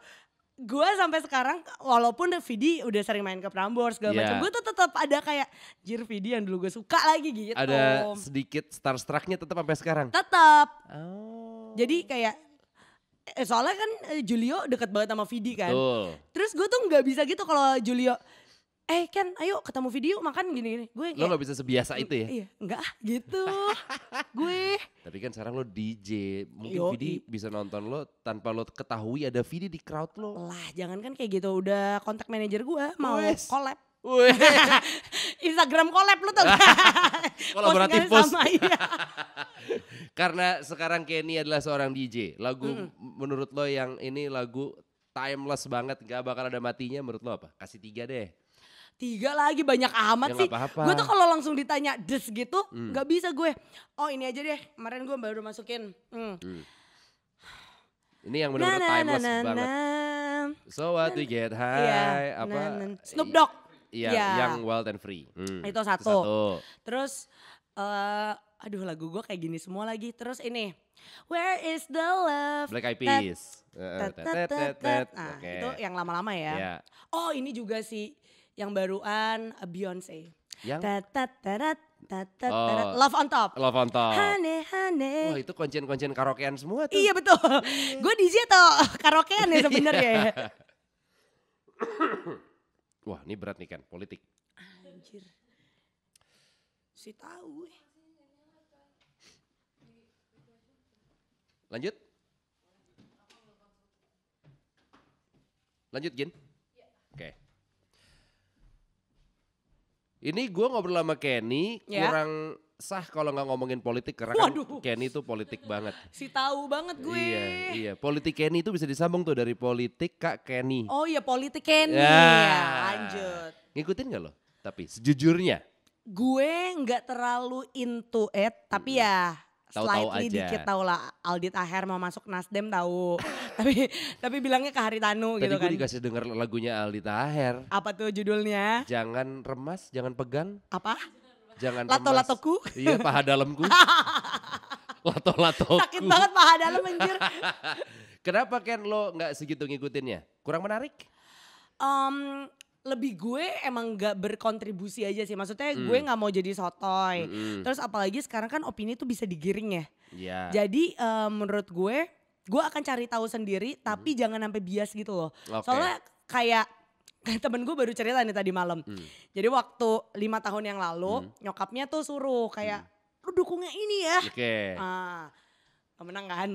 gue sampai sekarang walaupun Vidi udah sering main ke Prambors segala yeah. macam iya. gue tuh tetap ada kayak jir Vidi yang dulu gue suka lagi gitu ada sedikit starstrucknya tetap sampai sekarang tetap oh. jadi kayak eh, soalnya kan eh, Julio deket banget sama Vidi kan Betul. terus gue tuh nggak bisa gitu kalau Julio eh Ken ayo ketemu video makan gini-gini. Gue Lo nggak bisa sebiasa itu ya? Iya, enggak gitu. gue. Tapi kan sekarang lo DJ, mungkin Yo, Vidi bisa nonton lo tanpa lo ketahui ada Vidi di crowd lo. Lah jangan kan kayak gitu, udah kontak manajer gue mau Wes. collab. Instagram collab lo tuh. Kolaboratif post. Sama, iya. Karena sekarang Kenny adalah seorang DJ. Lagu mm. menurut lo yang ini lagu timeless banget, gak bakal ada matinya menurut lo apa? Kasih tiga deh tiga lagi banyak amat ya, sih. Gue tuh kalau langsung ditanya des gitu hmm. nggak hmm. bisa gue. Oh ini aja deh kemarin gue baru masukin. Hmm. Hmm. Ini yang benar-benar nah, nah, timeless nah, nah, banget. Nah, so what we get high ya, apa? na, na. Snoop Dogg. Iya, Ya. yeah. wild and free. Hmm. Itu satu. Itu satu. Terus uh, aduh lagu gue kayak gini semua lagi. Terus ini Where is the love? Black Eyed Peas. Nah, itu yang lama-lama ya. Yeah. Oh, ini juga sih yang baruan uh, Beyonce. Yang oh, Love on Top. Love on Top. Hane hane. Wah, itu kuncian-kuncian karaokean semua tuh. Iya betul. Iya. Gue DJ atau karaokean ya sebenernya. Ya? Iya. Wah, ini berat nih kan, politik. Anjir. Si tahu. Ya. Lanjut. Lanjut, Gin. Ini gue ngobrol sama Kenny yeah. kurang sah kalau nggak ngomongin politik karena kan Kenny itu politik banget. Si tahu banget gue. Iya, iya. Politik Kenny itu bisa disambung tuh dari politik Kak Kenny. Oh iya politik Kenny. Ya, ya lanjut. Ngikutin gak lo? Tapi sejujurnya. Gue nggak terlalu into it, tapi ya tahu -tahu slightly dikit tahu lah Aldi Aher mau masuk Nasdem tahu. tapi tapi bilangnya ke Tanu Tadi gitu kan. Tadi dikasih denger lagunya Aldi Aher. Apa tuh judulnya? Jangan remas, jangan pegang. Apa? Jangan Lato remas. Latoku. Iya, paha dalamku. Lato Latoku. Sakit banget paha dalam anjir. Kenapa Ken lo nggak segitu ngikutinnya? Kurang menarik? Um, lebih gue emang gak berkontribusi aja sih maksudnya hmm. gue nggak mau jadi sotoy -hmm. terus apalagi sekarang kan opini tuh bisa digiring ya yeah. jadi uh, menurut gue gue akan cari tahu sendiri tapi mm. jangan sampai bias gitu loh okay. soalnya kayak temen gue baru cerita nih tadi malam mm. jadi waktu lima tahun yang lalu mm. nyokapnya tuh suruh kayak mm. lu dukungnya ini ya okay. ah, menang kan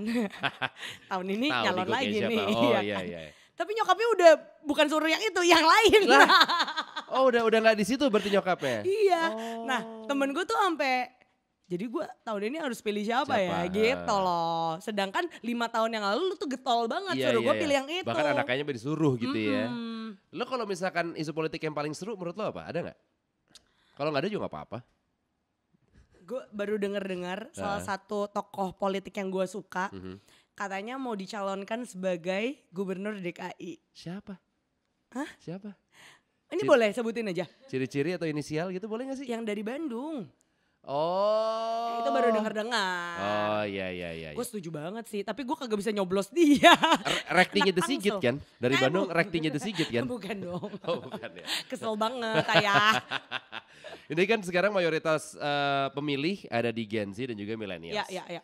tahun ini nyalon lagi nih oh, iya, iya. Kan? iya, iya. Tapi nyokapnya udah bukan suruh yang itu, yang lain. Lah. Oh udah udah nggak di situ berarti nyokapnya. iya. Oh. Nah temen gue tuh sampai jadi gue tahun ini harus pilih siapa, ya? siapa? ya gitu loh. Sedangkan lima tahun yang lalu lu tuh getol banget iya, suruh iya, gue iya. pilih yang itu. Bahkan anaknya disuruh gitu mm -hmm. ya. Lo kalau misalkan isu politik yang paling seru menurut lo apa? Ada nggak? Kalau nggak ada juga nggak apa-apa. Gue baru dengar dengar nah. salah satu tokoh politik yang gue suka. Mm -hmm katanya mau dicalonkan sebagai gubernur DKI. Siapa? Hah? Siapa? Ini Ciri boleh sebutin aja. Ciri-ciri atau inisial gitu boleh gak sih? Yang dari Bandung. Oh. Itu baru dengar dengar. Oh iya iya iya. Gue iya. setuju banget sih, tapi gue kagak bisa nyoblos dia. Rektinya The Sigit kan? Dari Bandung rektinya The Sigit kan? Bukan dong. Oh bukan ya. Kesel banget ayah. Ini kan sekarang mayoritas uh, pemilih ada di Gen Z dan juga milenial. Iya iya iya.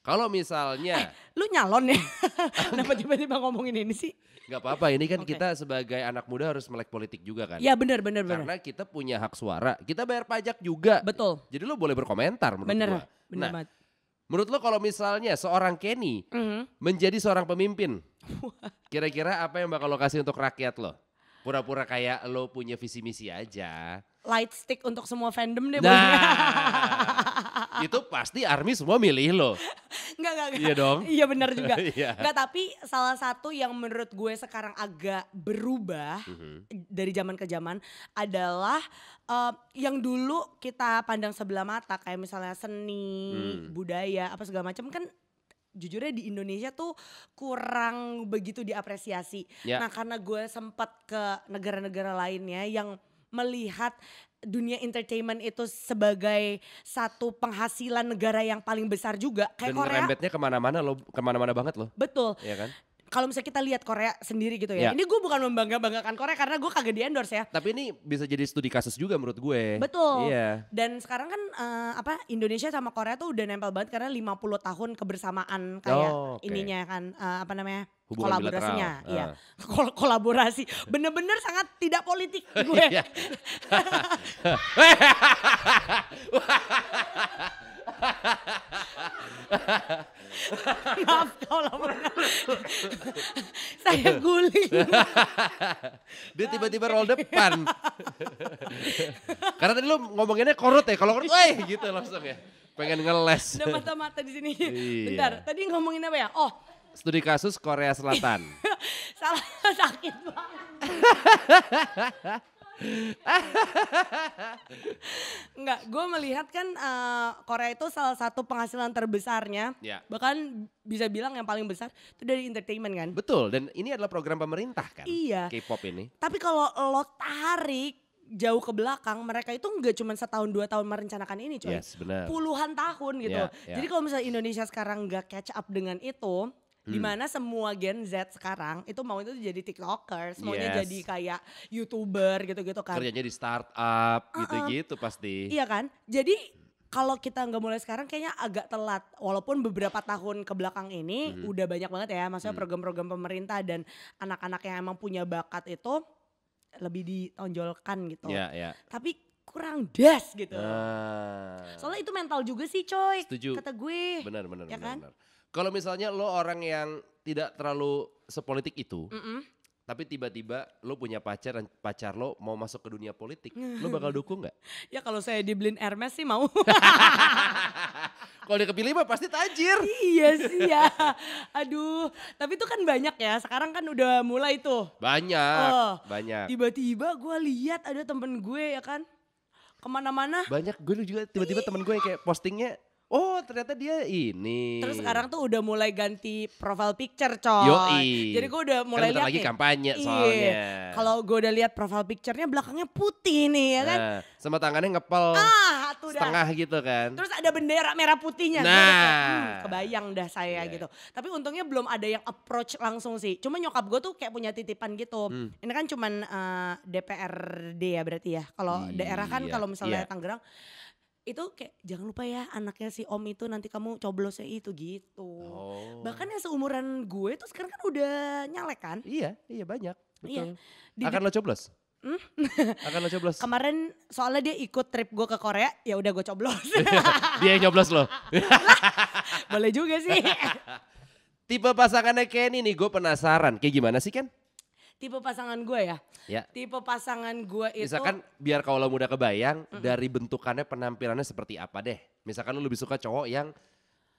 Kalau misalnya eh, lu nyalon ya? Kenapa tiba-tiba ngomongin ini sih? Gak apa-apa, ini kan okay. kita sebagai anak muda harus melek politik juga kan? Iya, benar benar benar. Karena bener. kita punya hak suara, kita bayar pajak juga. Betul. Jadi lu boleh berkomentar menurut bener, gua. Benar. nah, banget. Menurut lu kalau misalnya seorang Kenny mm -hmm. menjadi seorang pemimpin, kira-kira apa yang bakal lo kasih untuk rakyat lo? Pura-pura kayak lo punya visi misi aja light stick untuk semua fandom deh. Nah, itu pasti ARMY semua milih lo. Enggak, enggak, enggak. Iya dong. Iya benar juga. yeah. Enggak, tapi salah satu yang menurut gue sekarang agak berubah mm -hmm. dari zaman ke zaman adalah uh, yang dulu kita pandang sebelah mata kayak misalnya seni, hmm. budaya, apa segala macam kan jujurnya di Indonesia tuh kurang begitu diapresiasi. Yeah. Nah, karena gue sempat ke negara-negara lainnya yang melihat dunia entertainment itu sebagai satu penghasilan negara yang paling besar juga kayak Dan Korea rembetnya kemana-mana lo kemana-mana banget loh betul Iya kan kalau misalnya kita lihat Korea sendiri gitu ya. ya. Ini gue bukan membangga-banggakan Korea karena gue kagak di endorse ya. Tapi ini bisa jadi studi kasus juga menurut gue. Betul. Iya. Dan sekarang kan uh, apa Indonesia sama Korea tuh udah nempel banget karena 50 tahun kebersamaan kayak oh, okay. ininya kan uh, apa namanya? hubungan kolaborasinya Iya. Uh. Kol kolaborasi bener-bener sangat tidak politik gue. Iya. Maaf kalau pernah saya guling. Dia tiba-tiba roll depan. Karena tadi lu ngomonginnya korut ya, kalau korut, eh gitu langsung ya. Pengen ngeles. Udah mata-mata di sini. Iya. Bentar, tadi ngomongin apa ya? Oh, Studi kasus Korea Selatan. Salah sakit banget. Enggak, gue melihat kan uh, Korea itu salah satu penghasilan terbesarnya. Ya. Bahkan bisa bilang yang paling besar itu dari entertainment kan. Betul, dan ini adalah program pemerintah kan. Iya. K-pop ini. Tapi kalau lo tarik jauh ke belakang mereka itu nggak cuma setahun dua tahun merencanakan ini coy yes, puluhan tahun gitu yeah, yeah. jadi kalau misalnya Indonesia sekarang nggak catch up dengan itu Hmm. Dimana semua Gen Z sekarang itu mau itu jadi TikTokers, semuanya yes. jadi kayak YouTuber gitu-gitu kan. Kerjanya di startup gitu-gitu uh -uh. pasti. Iya kan? Jadi kalau kita nggak mulai sekarang kayaknya agak telat walaupun beberapa tahun ke belakang ini hmm. udah banyak banget ya maksudnya hmm. program-program pemerintah dan anak-anak yang emang punya bakat itu lebih ditonjolkan gitu. Yeah, yeah. Tapi kurang des gitu. Uh. Soalnya itu mental juga sih coy. Setuju. Kata gue. Benar benar ya benar, kan? benar. Kalau misalnya lo orang yang tidak terlalu sepolitik itu, mm -mm. tapi tiba-tiba lo punya pacar dan pacar lo mau masuk ke dunia politik, lo bakal dukung nggak? ya kalau saya dibeliin Hermes sih mau. kalau dia kepilih mah pasti tajir. iya sih ya. Aduh, tapi itu kan banyak ya. Sekarang kan udah mulai tuh. Banyak, oh, banyak. Tiba-tiba gue lihat ada temen gue ya kan kemana-mana. Banyak gue juga tiba-tiba temen gue kayak postingnya Oh ternyata dia ini. Terus sekarang tuh udah mulai ganti profile picture coy. Yoi. Jadi gue udah mulai kan lihat lagi nih. kampanye iya. soalnya. Kalau gue udah lihat profile picture-nya belakangnya putih nih ya kan. Nah, sama tangannya ngepel ah, setengah dah. gitu kan. Terus ada bendera merah putihnya. Nah. Kayak, hmm, nah. kebayang dah saya yeah. gitu. Tapi untungnya belum ada yang approach langsung sih. Cuma nyokap gue tuh kayak punya titipan gitu. Hmm. Ini kan cuman uh, eh, DPRD ya berarti ya. Kalau iya. daerah kan kalau misalnya yeah. Tangerang itu kayak jangan lupa ya anaknya si om itu nanti kamu coblosnya itu gitu. Oh. Bahkan yang seumuran gue itu sekarang kan udah nyalek kan? Iya, iya banyak. Iya. Betul. Iya. Di, Akan lo coblos? Hmm? Akan lo coblos? Kemarin soalnya dia ikut trip gue ke Korea, ya udah gue coblos. dia yang coblos lo. Boleh juga sih. Tipe pasangannya Kenny nih, gue penasaran. Kayak gimana sih Ken? tipe pasangan gue ya. Ya. Tipe pasangan gue itu. Misalkan biar kalau mudah kebayang mm hmm dari bentukannya penampilannya seperti apa deh. Misalkan lu lebih suka cowok yang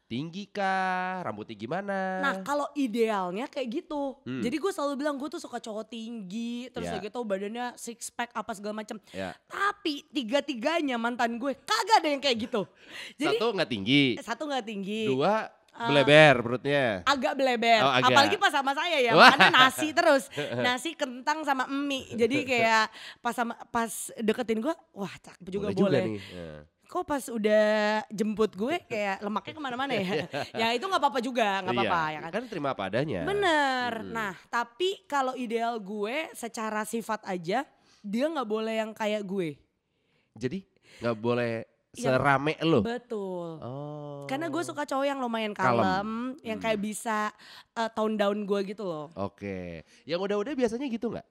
tinggi kah, rambutnya gimana? Nah kalau idealnya kayak gitu, hmm. jadi gue selalu bilang gue tuh suka cowok tinggi, terus ya. gitu badannya six pack apa segala macem, Ya. Tapi tiga tiganya mantan gue kagak ada yang kayak gitu. Jadi, satu gak tinggi, satu gak tinggi, dua Eh, bleber perutnya. Agak beleber. Oh, agak. Apalagi pas sama saya ya, Wah. karena nasi terus. Nasi kentang sama mie. Jadi kayak pas sama pas deketin gue, wah cakep juga boleh. boleh. Juga ya. kok pas udah jemput gue kayak lemaknya kemana-mana ya. ya itu gak apa-apa juga, Gak iya, apa-apa iya, ya kan. Kan terima apa adanya. Bener. Hmm. Nah tapi kalau ideal gue secara sifat aja dia gak boleh yang kayak gue. Jadi gak boleh serame lo. Betul. Oh. Karena gue suka cowok yang lumayan kalem, kalem. yang kayak hmm. bisa uh, tone down gue gitu loh. Oke. Okay. Yang udah-udah biasanya gitu nggak?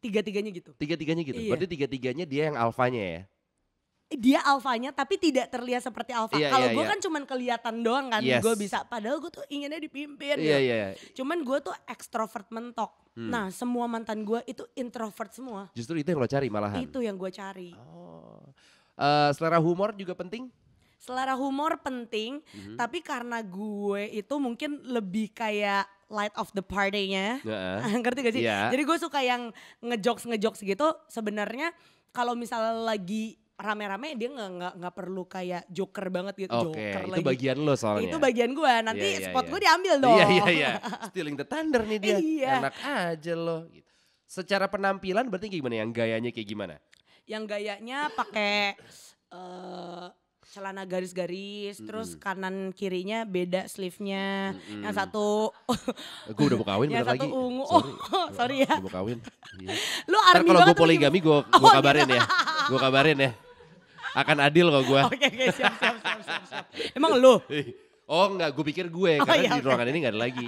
Tiga-tiganya gitu. Tiga-tiganya gitu. Iya. Berarti tiga-tiganya dia yang alfanya ya? Eh, dia alfanya tapi tidak terlihat seperti alfa. Yeah, Kalau yeah, gue yeah. kan cuman kelihatan doang kan, yes. gue bisa. Padahal gue tuh inginnya dipimpin. Yeah, Iya gitu. yeah. Iya. Cuman gue tuh ekstrovert mentok. Hmm. Nah semua mantan gue itu introvert semua. Justru itu yang lo cari malahan. Itu yang gue cari. Oh. Uh, selera humor juga penting? Selera humor penting, mm-hmm. tapi karena gue itu mungkin lebih kayak light of the party-nya. uh Ngerti gak sih? Yeah. Jadi gue suka yang ngejokes-ngejokes gitu. Sebenarnya kalau misalnya lagi rame-rame dia nggak nggak nggak perlu kayak joker banget gitu okay, joker itu lagi. bagian lo soalnya itu bagian gue iya, nanti yeah, yeah, spot yeah. gue diambil dong iya iya iya stealing the thunder nih dia yeah. enak aja lo secara penampilan berarti gimana yang gayanya kayak gimana yang gayanya pakai uh, celana garis-garis -hmm. terus kanan kirinya beda sleeve-nya -hmm. yang satu eh, gue udah mau kawin yang satu lagi. ungu sorry. oh sorry ya gue mau kawin iya. lu army kalau gue poligami gue gue oh, gitu. kabarin ya gue kabarin ya akan adil kok gue oke siap, siap siap siap emang lu oh enggak gue pikir gue oh, karena iya, di ruangan okay. ini nggak ada lagi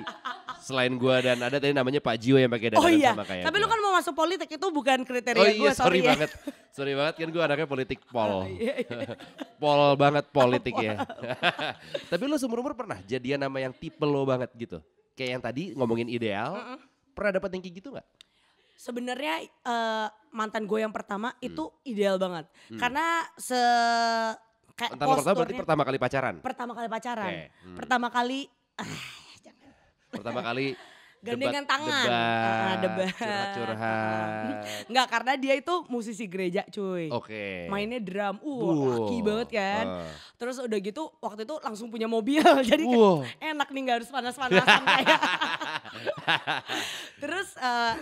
Selain gue dan ada tadi namanya Pak Jiwo yang pakai dandanan oh, iya. sama kayak Tapi gua. lu kan mau masuk politik itu bukan kriteria oh, iya, gue. sorry, sorry ya. banget. Sorry banget kan gue anaknya politik pol. Oh, iya, iya. pol banget politik ya. Tapi lu seumur umur pernah jadian nama yang tipe lo banget gitu? Kayak yang tadi ngomongin ideal, mm -mm. pernah dapat yang kayak gitu nggak? Sebenarnya uh, mantan gue yang pertama hmm. itu ideal banget. Hmm. Karena se kayak Mantan pertama berarti pertama kali pacaran? Pertama kali pacaran. Okay. Hmm. Pertama kali ah, Pertama kali gandengan tangan. Debat, ah, debat. Curhat-curhat. Enggak, ah, ah. karena dia itu musisi gereja cuy. Oke. Okay. Mainnya drum. Uh, uh, laki banget kan. Uh. Terus udah gitu waktu itu langsung punya mobil. Jadi kan enak nih gak harus panas-panasan kayak. terus uh,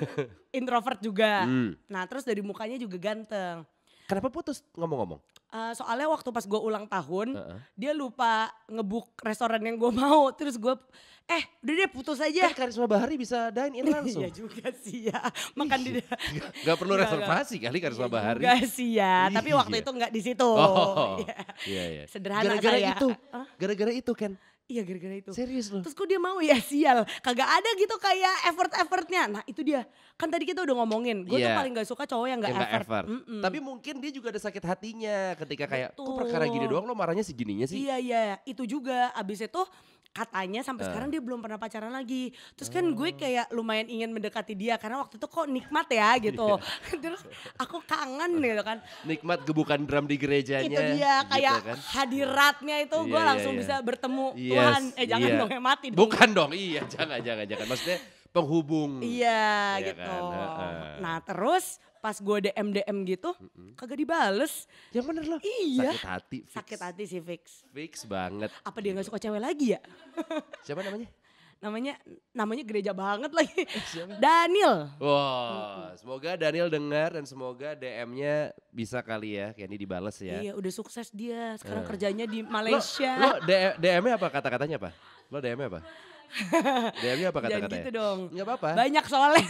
introvert juga. Hmm. Nah terus dari mukanya juga ganteng. Kenapa putus ngomong-ngomong? Uh, soalnya waktu pas gue ulang tahun, uh -uh. dia lupa ngebuk restoran yang gue mau. Terus gue, eh udah deh putus aja. Kan Karisma Bahari bisa dine in iya langsung. Iya juga sih ya. Makan di... gak perlu reservasi gak, kali Karisma iya Bahari. Gak sih ya, tapi waktu iya. itu gak di situ. Oh, iya. iya, iya. Sederhana gara -gara saya. Itu, Gara-gara itu Ken Iya gara-gara itu. Serius loh. Terus kok dia mau ya sial. Kagak ada gitu kayak effort-effortnya. Nah itu dia. Kan tadi kita udah ngomongin. Gue yeah. tuh iya. paling gak suka cowok yang gak, yang effort. Gak effort. Mm -mm. Tapi mungkin dia juga ada sakit hatinya. Ketika kayak Betul. kok perkara gini doang lo marahnya segininya sih. Iya iya itu juga. Abis itu katanya sampai uh. sekarang dia belum pernah pacaran lagi. Terus kan uh. gue oh. kayak lumayan ingin mendekati dia karena waktu itu kok nikmat ya gitu. Iya. Terus aku kangen gitu kan. Nikmat gebukan drum di gerejanya. Itu dia gitu kayak gitu kan? hadiratnya itu yeah, gue yeah, langsung yeah. bisa bertemu yeah, Yes, eh jangan yeah. dong mati. Dong. Bukan dong, iya jangan jangan jangan. Maksudnya penghubung. Iya yeah, gitu. Kan? Uh, uh. Nah terus pas gue DM DM gitu mm -mm. kagak dibales. Ya bener loh. Iya. Sakit hati. Fix. Sakit hati sih fix. Fix banget. Apa dia gak suka cewek lagi ya? Siapa namanya? namanya namanya gereja banget lagi. Daniel. Wah, wow, semoga Daniel dengar dan semoga DM-nya bisa kali ya, ini dibales ya. Iya, udah sukses dia. Sekarang hmm. kerjanya di Malaysia. Lo, lo DM-nya apa kata-katanya apa? Lo DM-nya apa? DM-nya apa kata-katanya? gitu dong. Gak apa-apa. Banyak soalnya.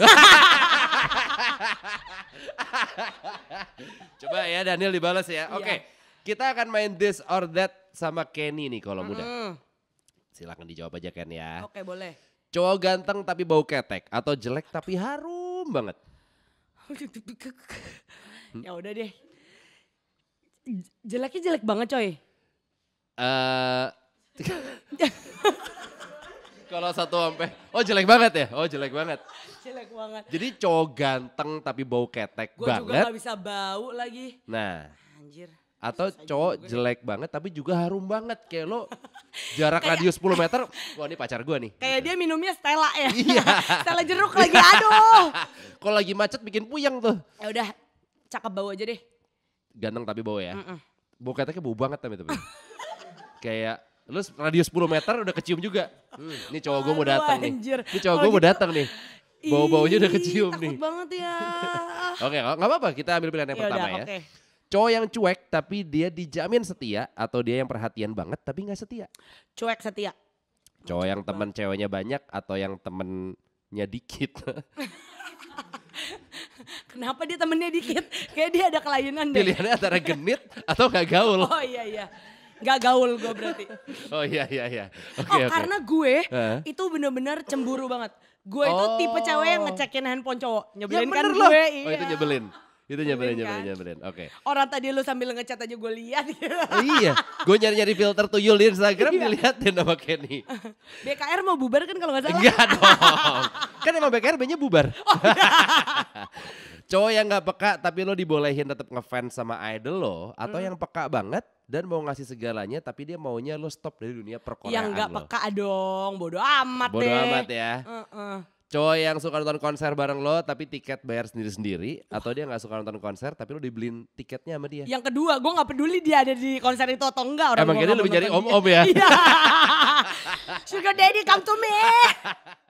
Coba ya Daniel dibales ya. Iya. Oke, okay. iya. kita akan main this or that sama Kenny nih kalau muda. Mm -hmm. Silahkan dijawab aja Ken ya. Oke boleh. Cowok ganteng tapi bau ketek atau jelek tapi harum banget. ya udah deh. Jeleknya jelek banget coy. Eh uh, Kalau satu sampai, oh jelek banget ya, oh jelek banget. Jelek banget. Jadi cowok ganteng tapi bau ketek Gua banget. Gue juga gak bisa bau lagi. Nah. Anjir atau cowok juga. Ya. jelek banget tapi juga harum banget kayak lo jarak kayak, radius 10 meter wah ini pacar gue nih kayak gitu. dia minumnya Stella ya iya. Stella jeruk lagi aduh kalau lagi macet bikin puyeng tuh ya udah cakep bau aja deh ganteng tapi bau ya mm -mm. kayak bau banget tapi tapi kayak lu radius 10 meter udah kecium juga hmm, ini cowok gue mau datang nih ini cowok gue mau gitu- datang nih bau baunya udah kecium takut nih banget ya oke okay, nggak apa-apa kita ambil pilihan yang Yaudah, pertama ya Cowok yang cuek tapi dia dijamin setia atau dia yang perhatian banget tapi nggak setia? Cuek setia. Cowok yang temen ceweknya banyak atau yang temennya dikit? Kenapa dia temennya dikit? Kayak dia ada kelainan deh. Pilihannya antara genit atau gak gaul. Oh iya iya. Gak gaul gue berarti. Oh iya iya iya. Okay, oh okay. karena gue huh? itu bener-bener cemburu banget. Gue oh. itu tipe cewek yang oh. ngecekin handphone cowok. Nyebelin ya, kan loh. gue. Iya. Oh itu iya. nyebelin. Itu nyamperin, nyamperin, nyamperin. Oke. Orang tadi lu sambil ngecat aja gue lihat gitu. Oh iya, gue nyari-nyari filter tuyul di Instagram iya. dilihatin sama Kenny. BKR mau bubar kan kalau nggak? salah? Enggak dong. kan emang BKR banyak bubar. Oh, iya. Cowok yang nggak peka tapi lo dibolehin tetap ngefans sama idol lo atau hmm. yang peka banget dan mau ngasih segalanya tapi dia maunya lo stop dari dunia perkoreaan Yang nggak peka dong, bodoh amat Bodoh amat ya. Uh -uh. Cowok yang suka nonton konser bareng lo tapi tiket bayar sendiri-sendiri atau dia nggak suka nonton konser tapi lo dibeliin tiketnya sama dia. Yang kedua, gue nggak peduli dia ada di konser itu atau enggak orang. Emang kayaknya lebih jadi om-om ya. Sugar daddy come to me.